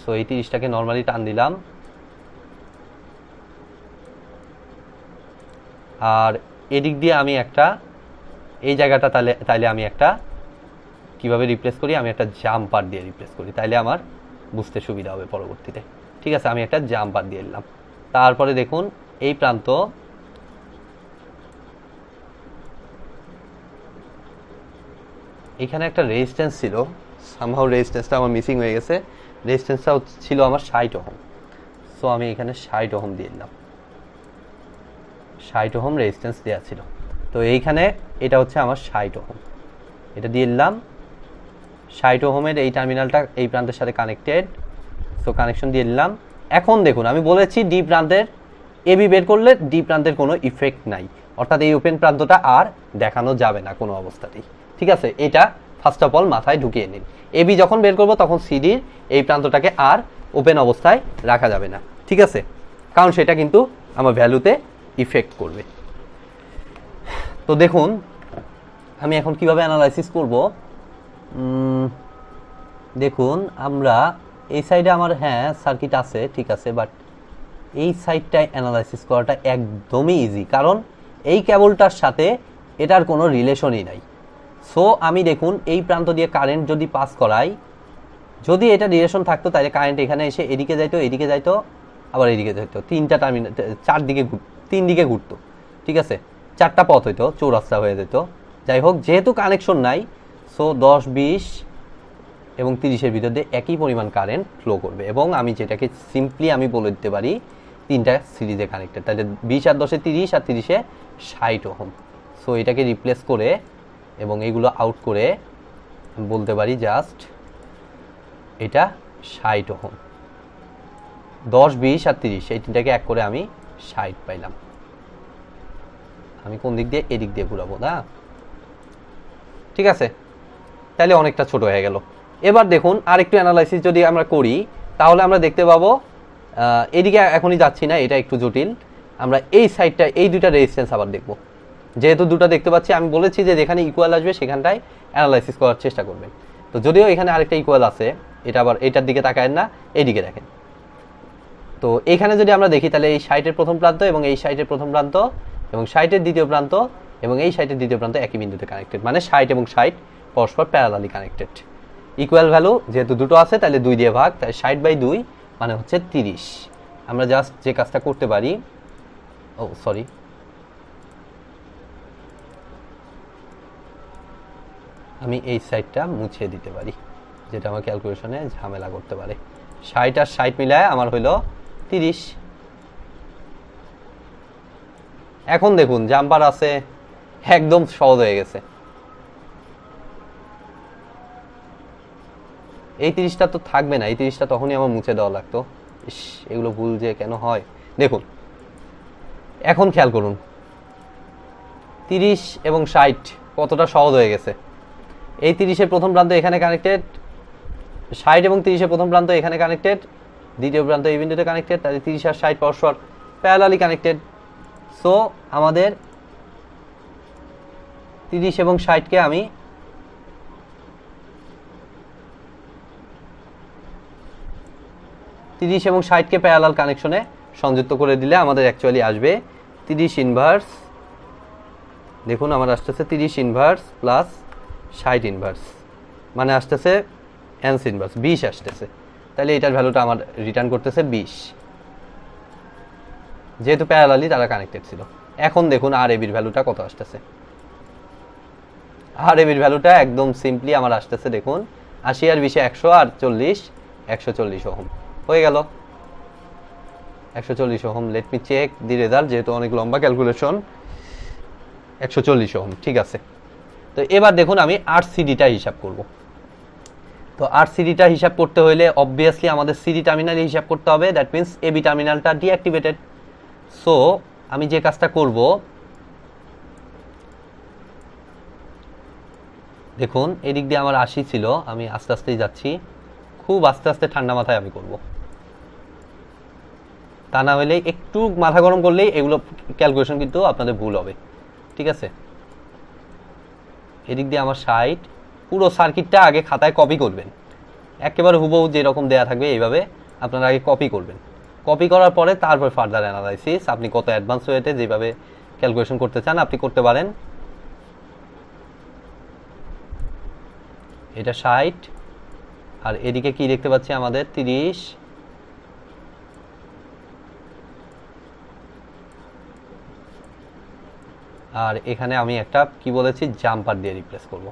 সো এই তিরিশটাকে নর্মালি টান দিলাম আর এদিক দিয়ে আমি একটা এই জায়গাটা তাহলে তাইলে আমি একটা কিভাবে রিপ্লেস করি আমি একটা জাম্পার দিয়ে রিপ্লেস করি তাইলে আমার বুঝতে সুবিধা হবে পরবর্তীতে ঠিক আছে আমি একটা জাম্পার দিয়ে এলাম তারপরে দেখুন এই প্রান্ত এখানে একটা রেজিস্ট্যান্স ছিল সামহাও রেজিস্ট্যান্সটা আমার মিসিং হয়ে গেছে রেজিস্ট্যান্সটাও ছিল আমার ষাট ওহম সো আমি এখানে ষাট ওহম দিয়ে দিলাম ষাট ওহম রেজিস্ট্যান্স দেওয়া ছিল তো এইখানে এটা হচ্ছে আমার ষাট ওহম এটা দিয়ে দিলাম ষাট ওহমের এই টার্মিনালটা এই প্রান্তের সাথে কানেক্টেড সো কানেকশন দিয়ে দিলাম এখন দেখুন আমি বলেছি ডি প্রান্তের এবি বের করলে ডি প্রান্তের কোনো ইফেক্ট নাই অর্থাৎ এই ওপেন প্রান্তটা আর দেখানো যাবে না কোনো অবস্থাতেই ঠিক আছে এটা ফার্স্ট অফ অল মাথায় ঢুকিয়ে নিন এ বি যখন বের করব তখন সিডির এই প্রান্তটাকে আর ওপেন অবস্থায় রাখা যাবে না ঠিক আছে কারণ সেটা কিন্তু আমার ভ্যালুতে ইফেক্ট করবে তো দেখুন আমি এখন কিভাবে অ্যানালাইসিস করব দেখুন আমরা এই সাইডে আমার হ্যাঁ সার্কিট আছে ঠিক আছে বাট এই সাইডটায় অ্যানালাইসিস করাটা একদমই ইজি কারণ এই কেবলটার সাথে এটার কোনো রিলেশনই নাই সো আমি দেখুন এই প্রান্ত দিয়ে কারেন্ট যদি পাস করাই যদি এটা ডিরেকশন থাকতো তাহলে কারেন্ট এখানে এসে এদিকে যাইতো এদিকে যাইতো আবার এদিকে যাইতো তিনটা টার্মিনাল চারদিকে তিন দিকে ঘুরতো ঠিক আছে চারটা পথ হইতো চৌরাস্তা হয়ে যেত যাই হোক যেহেতু কানেকশন নাই সো দশ বিশ এবং তিরিশের ভিতর দিয়ে একই পরিমাণ কারেন্ট ফ্লো করবে এবং আমি যেটাকে সিম্পলি আমি বলে দিতে পারি তিনটা সিরিজে কানেক্টেড তাহলে বিশ আর দশে তিরিশ আর তিরিশে ষাট ওহম সো এটাকে রিপ্লেস করে এবং এগুলো আউট করে বলতে পারি জাস্ট এটা ষাট ওহম দশ বিশ আর তিরিশ এই তিনটাকে এক করে আমি ষাট পাইলাম আমি কোন দিক দিয়ে এদিক দিয়ে ঘুরাবো না ঠিক আছে তাহলে অনেকটা ছোট হয়ে গেল এবার দেখুন আর একটু অ্যানালাইসিস যদি আমরা করি তাহলে আমরা দেখতে পাবো এদিকে এখনই যাচ্ছি না এটা একটু জটিল আমরা এই সাইডটা এই দুইটা রেজিস্ট্যান্স আবার দেখবো যেহেতু দুটো দেখতে পাচ্ছি আমি বলেছি যে যেখানে ইকুয়াল আসবে সেখানটায় অ্যানালাইসিস করার চেষ্টা করবেন তো যদিও এখানে আরেকটা ইকুয়াল আছে এটা আবার এটার দিকে তাকায় না এইদিকে দেখেন তো এখানে যদি আমরা দেখি তাহলে এই সাইটের প্রথম প্রান্ত এবং এই সাইটের প্রথম প্রান্ত এবং সাইটের দ্বিতীয় প্রান্ত এবং এই সাইটের দ্বিতীয় প্রান্ত একই বিন্দুতে কানেক্টেড মানে সাইট এবং সাইট পরস্পর প্যারালালি কানেক্টেড ইকুয়াল ভ্যালু যেহেতু দুটো আছে তাহলে দুই দিয়ে ভাগ তাই ষাট বাই দুই মানে হচ্ছে তিরিশ আমরা জাস্ট যে কাজটা করতে পারি ও সরি আমি এই সাইডটা মুছে দিতে পারি যেটা আমার ক্যালকুলেশনে ঝামেলা করতে পারে ষাট আর ষাট মিলায় আমার হইল তিরিশ এখন দেখুন জাম্পার আছে একদম সহজ হয়ে গেছে এই তিরিশটা তো থাকবে না এই তিরিশটা তখনই আমার মুছে দেওয়া লাগতো ইস এগুলো ভুল যে কেন হয় দেখুন এখন খেয়াল করুন তিরিশ এবং ষাট কতটা সহজ হয়ে গেছে এই তিরিশের প্রথম প্রান্ত এখানে কানেক্টেড ষাট এবং তিরিশের প্রথম প্রান্ত এখানে কানেক্টেড দ্বিতীয় প্রান্ত এই বিন্দুতে কানেক্টেড তাহলে তিরিশ আর ষাট পরস্পর প্যারালালি কানেক্টেড সো আমাদের তিরিশ এবং ষাটকে আমি তিরিশ এবং ষাটকে প্যারালাল কানেকশনে সংযুক্ত করে দিলে আমাদের অ্যাকচুয়ালি আসবে তিরিশ ইনভার্স দেখুন আমার আসতেছে তিরিশ ইনভার্স প্লাস ষাট ইনভার্স মানে আসতেছে এনস ইনভার্স বিশ আসতেছে তাহলে এটার ভ্যালুটা আমার রিটার্ন করতেছে বিশ যেহেতু প্যারালালি তারা কানেক্টেড ছিল এখন দেখুন আর এবির ভ্যালুটা কত আসতেছে আর এবির ভ্যালুটা একদম সিম্পলি আমার আসতেছে দেখুন আশি আর বিশে একশো আর চল্লিশ একশো চল্লিশ ওহম হয়ে গেল একশো চল্লিশ ohm let me check the result যেহেতু অনেক লম্বা ক্যালকুলেশন একশো চল্লিশ ওহম ঠিক আছে তো এবার দেখুন আমি আর সিডিটা হিসাব করব তো আর সিডিটা হিসাব করতে হলে অবভিয়াসলি আমাদের সিডি টার্মিনাল হিসাব করতে হবে দ্যাট মিন্স এবি টার্মিনালটা ডিঅ্যাক্টিভেটেড সো আমি যে কাজটা করব দেখুন এদিক দিয়ে আমার আশি ছিল আমি আস্তে আস্তেই যাচ্ছি খুব আস্তে আস্তে ঠান্ডা মাথায় আমি করব তা না হলে একটু মাথা গরম করলেই এগুলো ক্যালকুলেশন কিন্তু আপনাদের ভুল হবে ঠিক আছে এদিক দিয়ে আমার সাইট পুরো সার্কিটটা আগে খাতায় কপি করবেন একেবারে হুবহু যেরকম দেয়া থাকবে এইভাবে আপনারা আগে কপি করবেন কপি করার পরে তারপর ফার্দার অ্যানালাইসিস আপনি কত অ্যাডভান্স ওয়েটে যেভাবে ক্যালকুলেশন করতে চান আপনি করতে পারেন এটা সাইট আর এদিকে কি দেখতে পাচ্ছি আমাদের তিরিশ আর এখানে আমি একটা কি বলেছি জাম্পার দিয়ে রিপ্লেস করব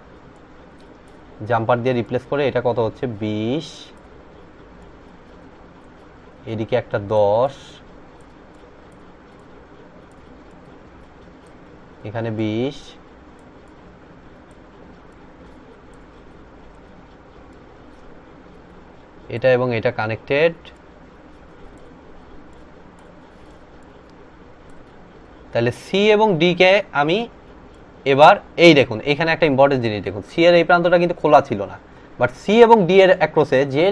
জাম্পার দিয়ে রিপ্লেস করে এটা কত হচ্ছে বিশ এদিকে একটা দশ এখানে বিশ এটা এবং এটা কানেক্টেড তাহলে সি এবং ডিকে আমি এবার এই দেখুন এখানে একটা ইম্পর্টেন্ট জিনিস দেখুন সি এর এই প্রান্তটা কিন্তু খোলা ছিল না বাট সি এবং ডি এর অ্যাক্রোসে যে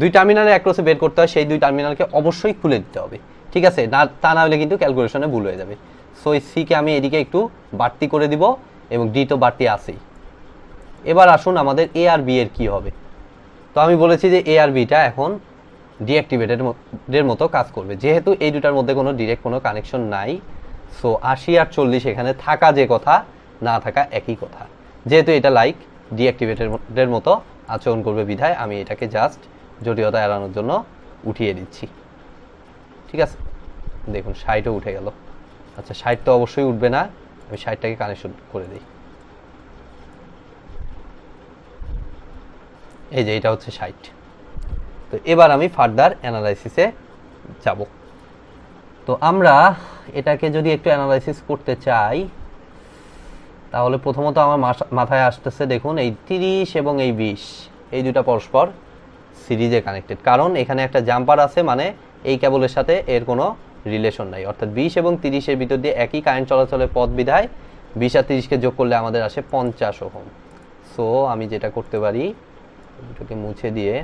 দুই টার্মিনালের অ্যাক্রোসে বের করতে হয় সেই দুই টার্মিনালকে অবশ্যই খুলে দিতে হবে ঠিক আছে না তা না হলে কিন্তু ক্যালকুলেশনে ভুল হয়ে যাবে সো এই সিকে আমি এদিকে একটু বাড়তি করে দিব এবং ডি তো বাড়তি আসেই এবার আসুন আমাদের এ আর বি এর কী হবে তো আমি বলেছি যে এ আর বিটা এখন ডিঅ্যাক্টিভেটেডের মতো কাজ করবে যেহেতু এই দুটার মধ্যে কোনো ডিরেক্ট কোনো কানেকশন নাই সো আশি আর চল্লিশ এখানে থাকা যে কথা না থাকা একই কথা যেহেতু এটা লাইক ডিঅ্যাক্টিভেটেডের মতো আচরণ করবে বিধায় আমি এটাকে জাস্ট জটিলতা এড়ানোর জন্য উঠিয়ে দিচ্ছি ঠিক আছে দেখুন সাইটও উঠে গেল আচ্ছা সাইট তো অবশ্যই উঠবে না আমি সাইটটাকে কানেকশন করে দিই এই যে এটা হচ্ছে সাইট তো এবার আমি ফার্দার অ্যানালাইসিসে যাব তো আমরা এটাকে যদি একটু অ্যানালাইসিস করতে চাই তাহলে প্রথমত আমার মাথায় আসতেছে দেখুন এই তিরিশ এবং এই বিশ এই দুটা পরস্পর সিরিজে কানেক্টেড কারণ এখানে একটা জাম্পার আছে মানে এই কেবলের সাথে এর কোনো রিলেশন নাই অর্থাৎ বিশ এবং তিরিশের ভিতর দিয়ে একই কারেন্ট চলাচলের পথ বিধায় বিশ আর তিরিশকে যোগ করলে আমাদের আসে পঞ্চাশ ওহম সো আমি যেটা করতে পারি এটাকে মুছে দিয়ে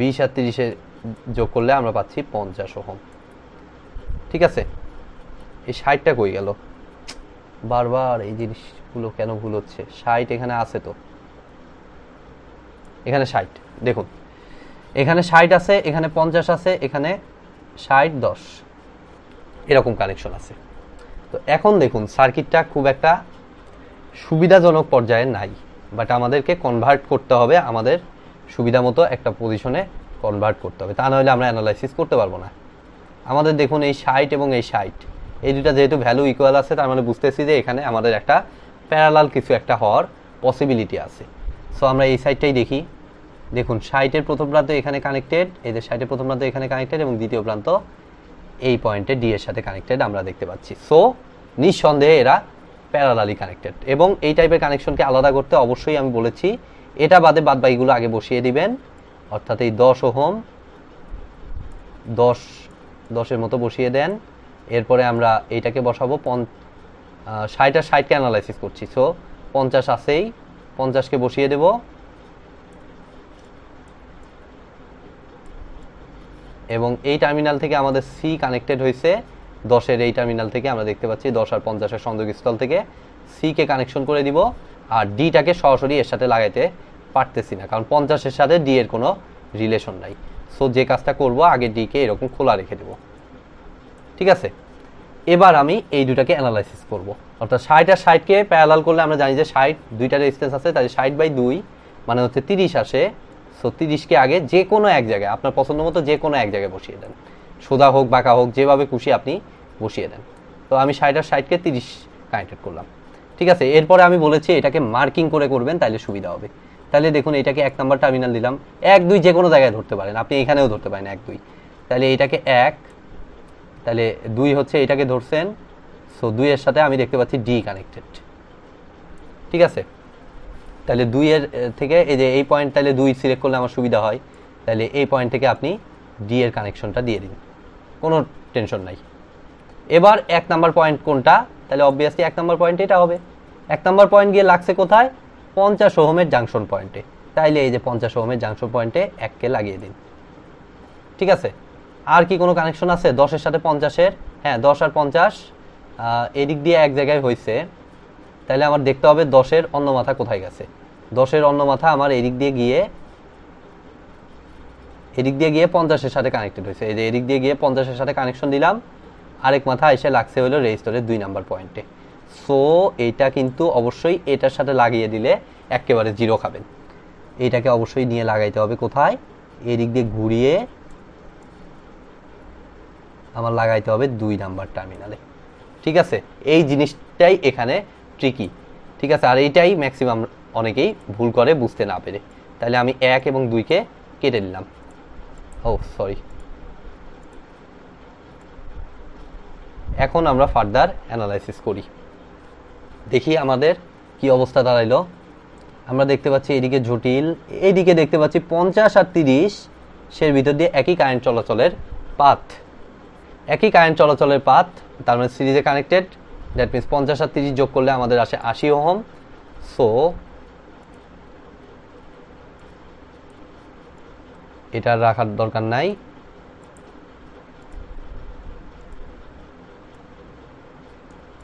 বিশ আর তিরিশে যোগ করলে আমরা পাচ্ছি পঞ্চাশ ওহম ঠিক আছে এই ষাটটা কই গেল বারবার এই জিনিসগুলো কেন ভুল হচ্ছে ষাট এখানে আছে তো এখানে ষাট দেখুন এখানে ষাট আছে এখানে পঞ্চাশ আছে এখানে ষাট দশ এরকম কানেকশন আছে তো এখন দেখুন সার্কিটটা খুব একটা সুবিধাজনক পর্যায়ে নাই বাট আমাদেরকে কনভার্ট করতে হবে আমাদের সুবিধা মতো একটা পজিশনে কনভার্ট করতে হবে তা নাহলে আমরা অ্যানালাইসিস করতে পারবো না আমাদের দেখুন এই সাইট এবং এই সাইট এই দুটা যেহেতু ভ্যালু ইকুয়াল আছে তার মানে বুঝতেছি যে এখানে আমাদের একটা প্যারালাল কিছু একটা হওয়ার পসিবিলিটি আছে সো আমরা এই সাইডটাই দেখি দেখুন সাইটের প্রথম প্রান্ত এখানে কানেক্টেড এই যে সাইটের প্রথম প্রান্ত এখানে কানেক্টেড এবং দ্বিতীয় প্রান্ত এই পয়েন্টে ডি এর সাথে কানেক্টেড আমরা দেখতে পাচ্ছি সো নিঃসন্দেহে এরা প্যারালালি কানেক্টেড এবং এই টাইপের কানেকশনকে আলাদা করতে অবশ্যই আমি বলেছি এটা বাদে বাদ বাকিগুলো আগে বসিয়ে দিবেন অর্থাৎ এই দশ ওহম দশ দশের মতো বসিয়ে দেন এরপরে আমরা এইটাকে বসাবো পন ষাট আর ষাটকে অ্যানালাইসিস করছি সো পঞ্চাশ আছেই পঞ্চাশকে বসিয়ে দেব এবং এই টার্মিনাল থেকে আমাদের সি কানেক্টেড হয়েছে দশের এই টার্মিনাল থেকে আমরা দেখতে পাচ্ছি দশ আর পঞ্চাশের সংযোগস্থল থেকে সিকে কানেকশন করে দিব আর ডিটাকে সরাসরি এর সাথে লাগাইতে পারতেছি না কারণ পঞ্চাশের সাথে ডি এর কোনো রিলেশন নাই সো যে কাজটা করব আগে ডিকে এরকম খোলা রেখে দেব ঠিক আছে এবার আমি এই দুটাকে অ্যানালাইসিস করব অর্থাৎ ষাট আর ষাটকে প্যারালাল করলে আমরা জানি যে ষাট দুইটা রেজিস্টেন্স আছে তাই ষাট বাই দুই মানে হচ্ছে তিরিশ আসে সো তিরিশকে আগে যে কোনো এক জায়গায় আপনার পছন্দ মতো যে কোনো এক জায়গায় বসিয়ে দেন সোজা হোক বাঁকা হোক যেভাবে খুশি আপনি বসিয়ে দেন তো আমি ষাট আর ষাটকে তিরিশ কানেক্টেড করলাম ঠিক আছে এরপরে আমি বলেছি এটাকে মার্কিং করে করবেন তাহলে সুবিধা হবে তাহলে দেখুন এটাকে এক নাম্বার টার্মিনাল দিলাম এক দুই যে কোনো জায়গায় ধরতে পারেন আপনি এখানেও ধরতে পারেন এক দুই তাহলে এটাকে এক তাহলে দুই হচ্ছে এটাকে ধরছেন সো দুইয়ের সাথে আমি দেখতে পাচ্ছি ডি কানেক্টেড ঠিক আছে তাহলে দুইয়ের থেকে এই যে এই পয়েন্ট তাহলে দুই সিলেক্ট করলে আমার সুবিধা হয় তাহলে এই পয়েন্ট থেকে আপনি ডি এর কানেকশনটা দিয়ে দিন কোনো টেনশন নাই এবার এক নাম্বার পয়েন্ট কোনটা তাহলে অবভিয়াসলি এক নম্বর পয়েন্ট এটা হবে এক নম্বর পয়েন্ট গিয়ে লাগছে কোথায় পঞ্চাশ ওহমের জাংশন পয়েন্টে তাইলে এই যে পঞ্চাশ ওহমের জাংশন পয়েন্টে এককে লাগিয়ে দিন ঠিক আছে আর কি কোনো কানেকশন আছে দশের সাথে পঞ্চাশের হ্যাঁ দশ আর পঞ্চাশ এদিক দিয়ে এক জায়গায় হয়েছে তাহলে আমার দেখতে হবে দশের অন্য মাথা কোথায় গেছে দশের অন্য মাথা আমার এদিক দিয়ে গিয়ে এদিক দিয়ে গিয়ে পঞ্চাশের সাথে কানেক্টেড হয়েছে এই যে এদিক দিয়ে গিয়ে পঞ্চাশের সাথে কানেকশন দিলাম আরেক মাথা এসে লাগছে হলো রেজিস্টরের দুই নাম্বার পয়েন্টে সো এটা কিন্তু অবশ্যই এটার সাথে লাগিয়ে দিলে একেবারে জিরো খাবেন এটাকে অবশ্যই নিয়ে লাগাইতে হবে কোথায় এদিক দিয়ে ঘুরিয়ে আমার লাগাইতে হবে দুই নাম্বার টার্মিনালে ঠিক আছে এই জিনিসটাই এখানে ট্রিকি ঠিক আছে আর এইটাই ম্যাক্সিমাম অনেকেই ভুল করে বুঝতে না পেরে তাহলে আমি এক এবং দুইকে কেটে নিলাম ও oh, সরি এখন আমরা ফার্দার অ্যানালাইসিস করি দেখি আমাদের কি অবস্থা দাঁড়াইলো আমরা দেখতে পাচ্ছি এদিকে জটিল এইদিকে দেখতে পাচ্ছি পঞ্চাশ আর তিরিশ সের ভিতর দিয়ে একই কারেন্ট চলাচলের পাথ একই কারেন্ট চলাচলের পাথ তার মানে সিরিজে কানেক্টেড দ্যাট মিনস পঞ্চাশ আর তিরিশ যোগ করলে আমাদের আসে আশি ওহম সো এটা রাখার দরকার নাই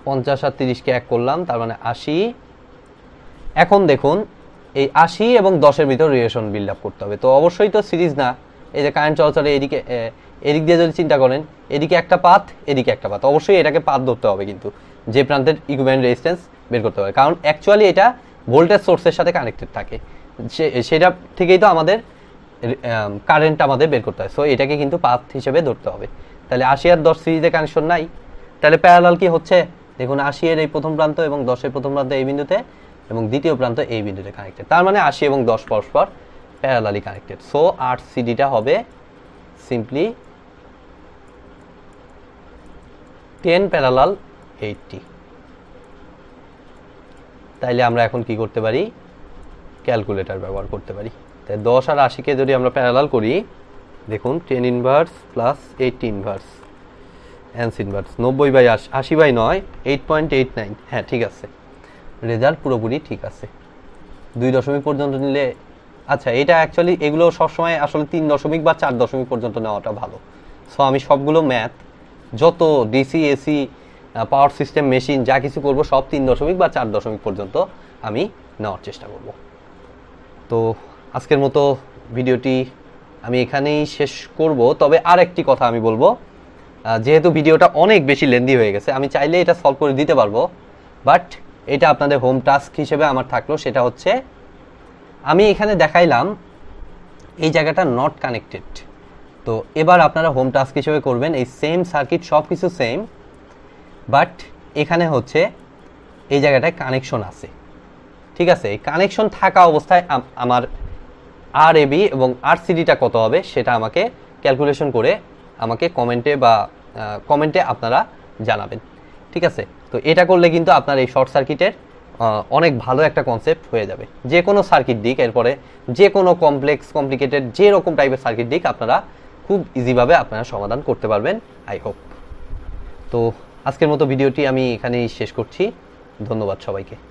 পঞ্চাশ আর তিরিশকে এক করলাম তার মানে আশি এখন দেখুন এই আশি এবং দশের ভিতর রিলেশন বিল্ড আপ করতে হবে তো অবশ্যই তো সিরিজ না এই যে কারেন্ট চলাচলে এদিকে এদিক দিয়ে যদি চিন্তা করেন এদিকে একটা পাত এদিকে একটা পাত অবশ্যই এটাকে পাত ধরতে হবে কিন্তু যে প্রান্তের ইকুইপমেন্ট রেজিস্ট্যান্স বের করতে হবে কারণ অ্যাকচুয়ালি এটা ভোল্টেজ সোর্সের সাথে কানেক্টেড থাকে সেটা থেকেই তো আমাদের কারেন্ট আমাদের বের করতে হয় সো এটাকে কিন্তু পাত হিসেবে ধরতে হবে তাহলে আশি আর দশ সিরিজে কানেকশন নাই তাহলে প্যারালাল কি হচ্ছে দেখুন আশি এর এই প্রথম প্রান্ত এবং দশের প্রথম প্রান্ত এই বিন্দুতে এবং দ্বিতীয় প্রান্ত এই বিন্দুতে কানেক্টেড তার মানে আশি এবং দশ পরস্পর প্যারালালি কানেক্টেড সো আর সিডিটা হবে সিম্পলি টেন প্যারালাল এইটটি তাইলে আমরা এখন কি করতে পারি ক্যালকুলেটর ব্যবহার করতে পারি তাই দশ আর আশিকে যদি আমরা প্যারালাল করি দেখুন ten inverse plus eighty inverse ans inverse নব্বই বাই আশি বাই নয় এইট পয়েন্ট এইট নাইন হ্যাঁ ঠিক আছে রেজাল্ট পুরোপুরি ঠিক আছে দুই দশমিক পর্যন্ত নিলে আচ্ছা এটা অ্যাকচুয়ালি এগুলো সবসময় আসলে তিন দশমিক বা চার দশমিক পর্যন্ত নেওয়াটা ভালো সো আমি সবগুলো ম্যাথ যত DC AC power system machine যা কিছু করব সব তিন দশমিক বা চার দশমিক পর্যন্ত আমি নেওয়ার চেষ্টা করব তো আজকের মতো ভিডিওটি আমি এখানেই শেষ করব তবে আর একটি কথা আমি বলবো যেহেতু ভিডিওটা অনেক বেশি লেন্দি হয়ে গেছে আমি চাইলে এটা সলভ করে দিতে পারবো বাট এটা আপনাদের হোম টাস্ক হিসেবে আমার থাকলো সেটা হচ্ছে আমি এখানে দেখাইলাম এই জায়গাটা নট কানেক্টেড তো এবার আপনারা হোম টাস্ক হিসেবে করবেন এই সেম সার্কিট সব কিছু সেম বাট এখানে হচ্ছে এই জায়গাটায় কানেকশন আছে ঠিক আছে কানেকশন থাকা অবস্থায় আমার আর এবি এবং আর সিডিটা কত হবে সেটা আমাকে ক্যালকুলেশন করে আমাকে কমেন্টে বা কমেন্টে আপনারা জানাবেন ঠিক আছে তো এটা করলে কিন্তু আপনার এই শর্ট সার্কিটের অনেক ভালো একটা কনসেপ্ট হয়ে যাবে যে কোনো সার্কিট দিক এরপরে যে কোনো কমপ্লেক্স কমপ্লিকেটেড যে রকম টাইপের সার্কিট দিক আপনারা খুব ইজিভাবে আপনারা সমাধান করতে পারবেন আই হোপ তো আজকের মতো ভিডিওটি আমি এখানেই শেষ করছি ধন্যবাদ সবাইকে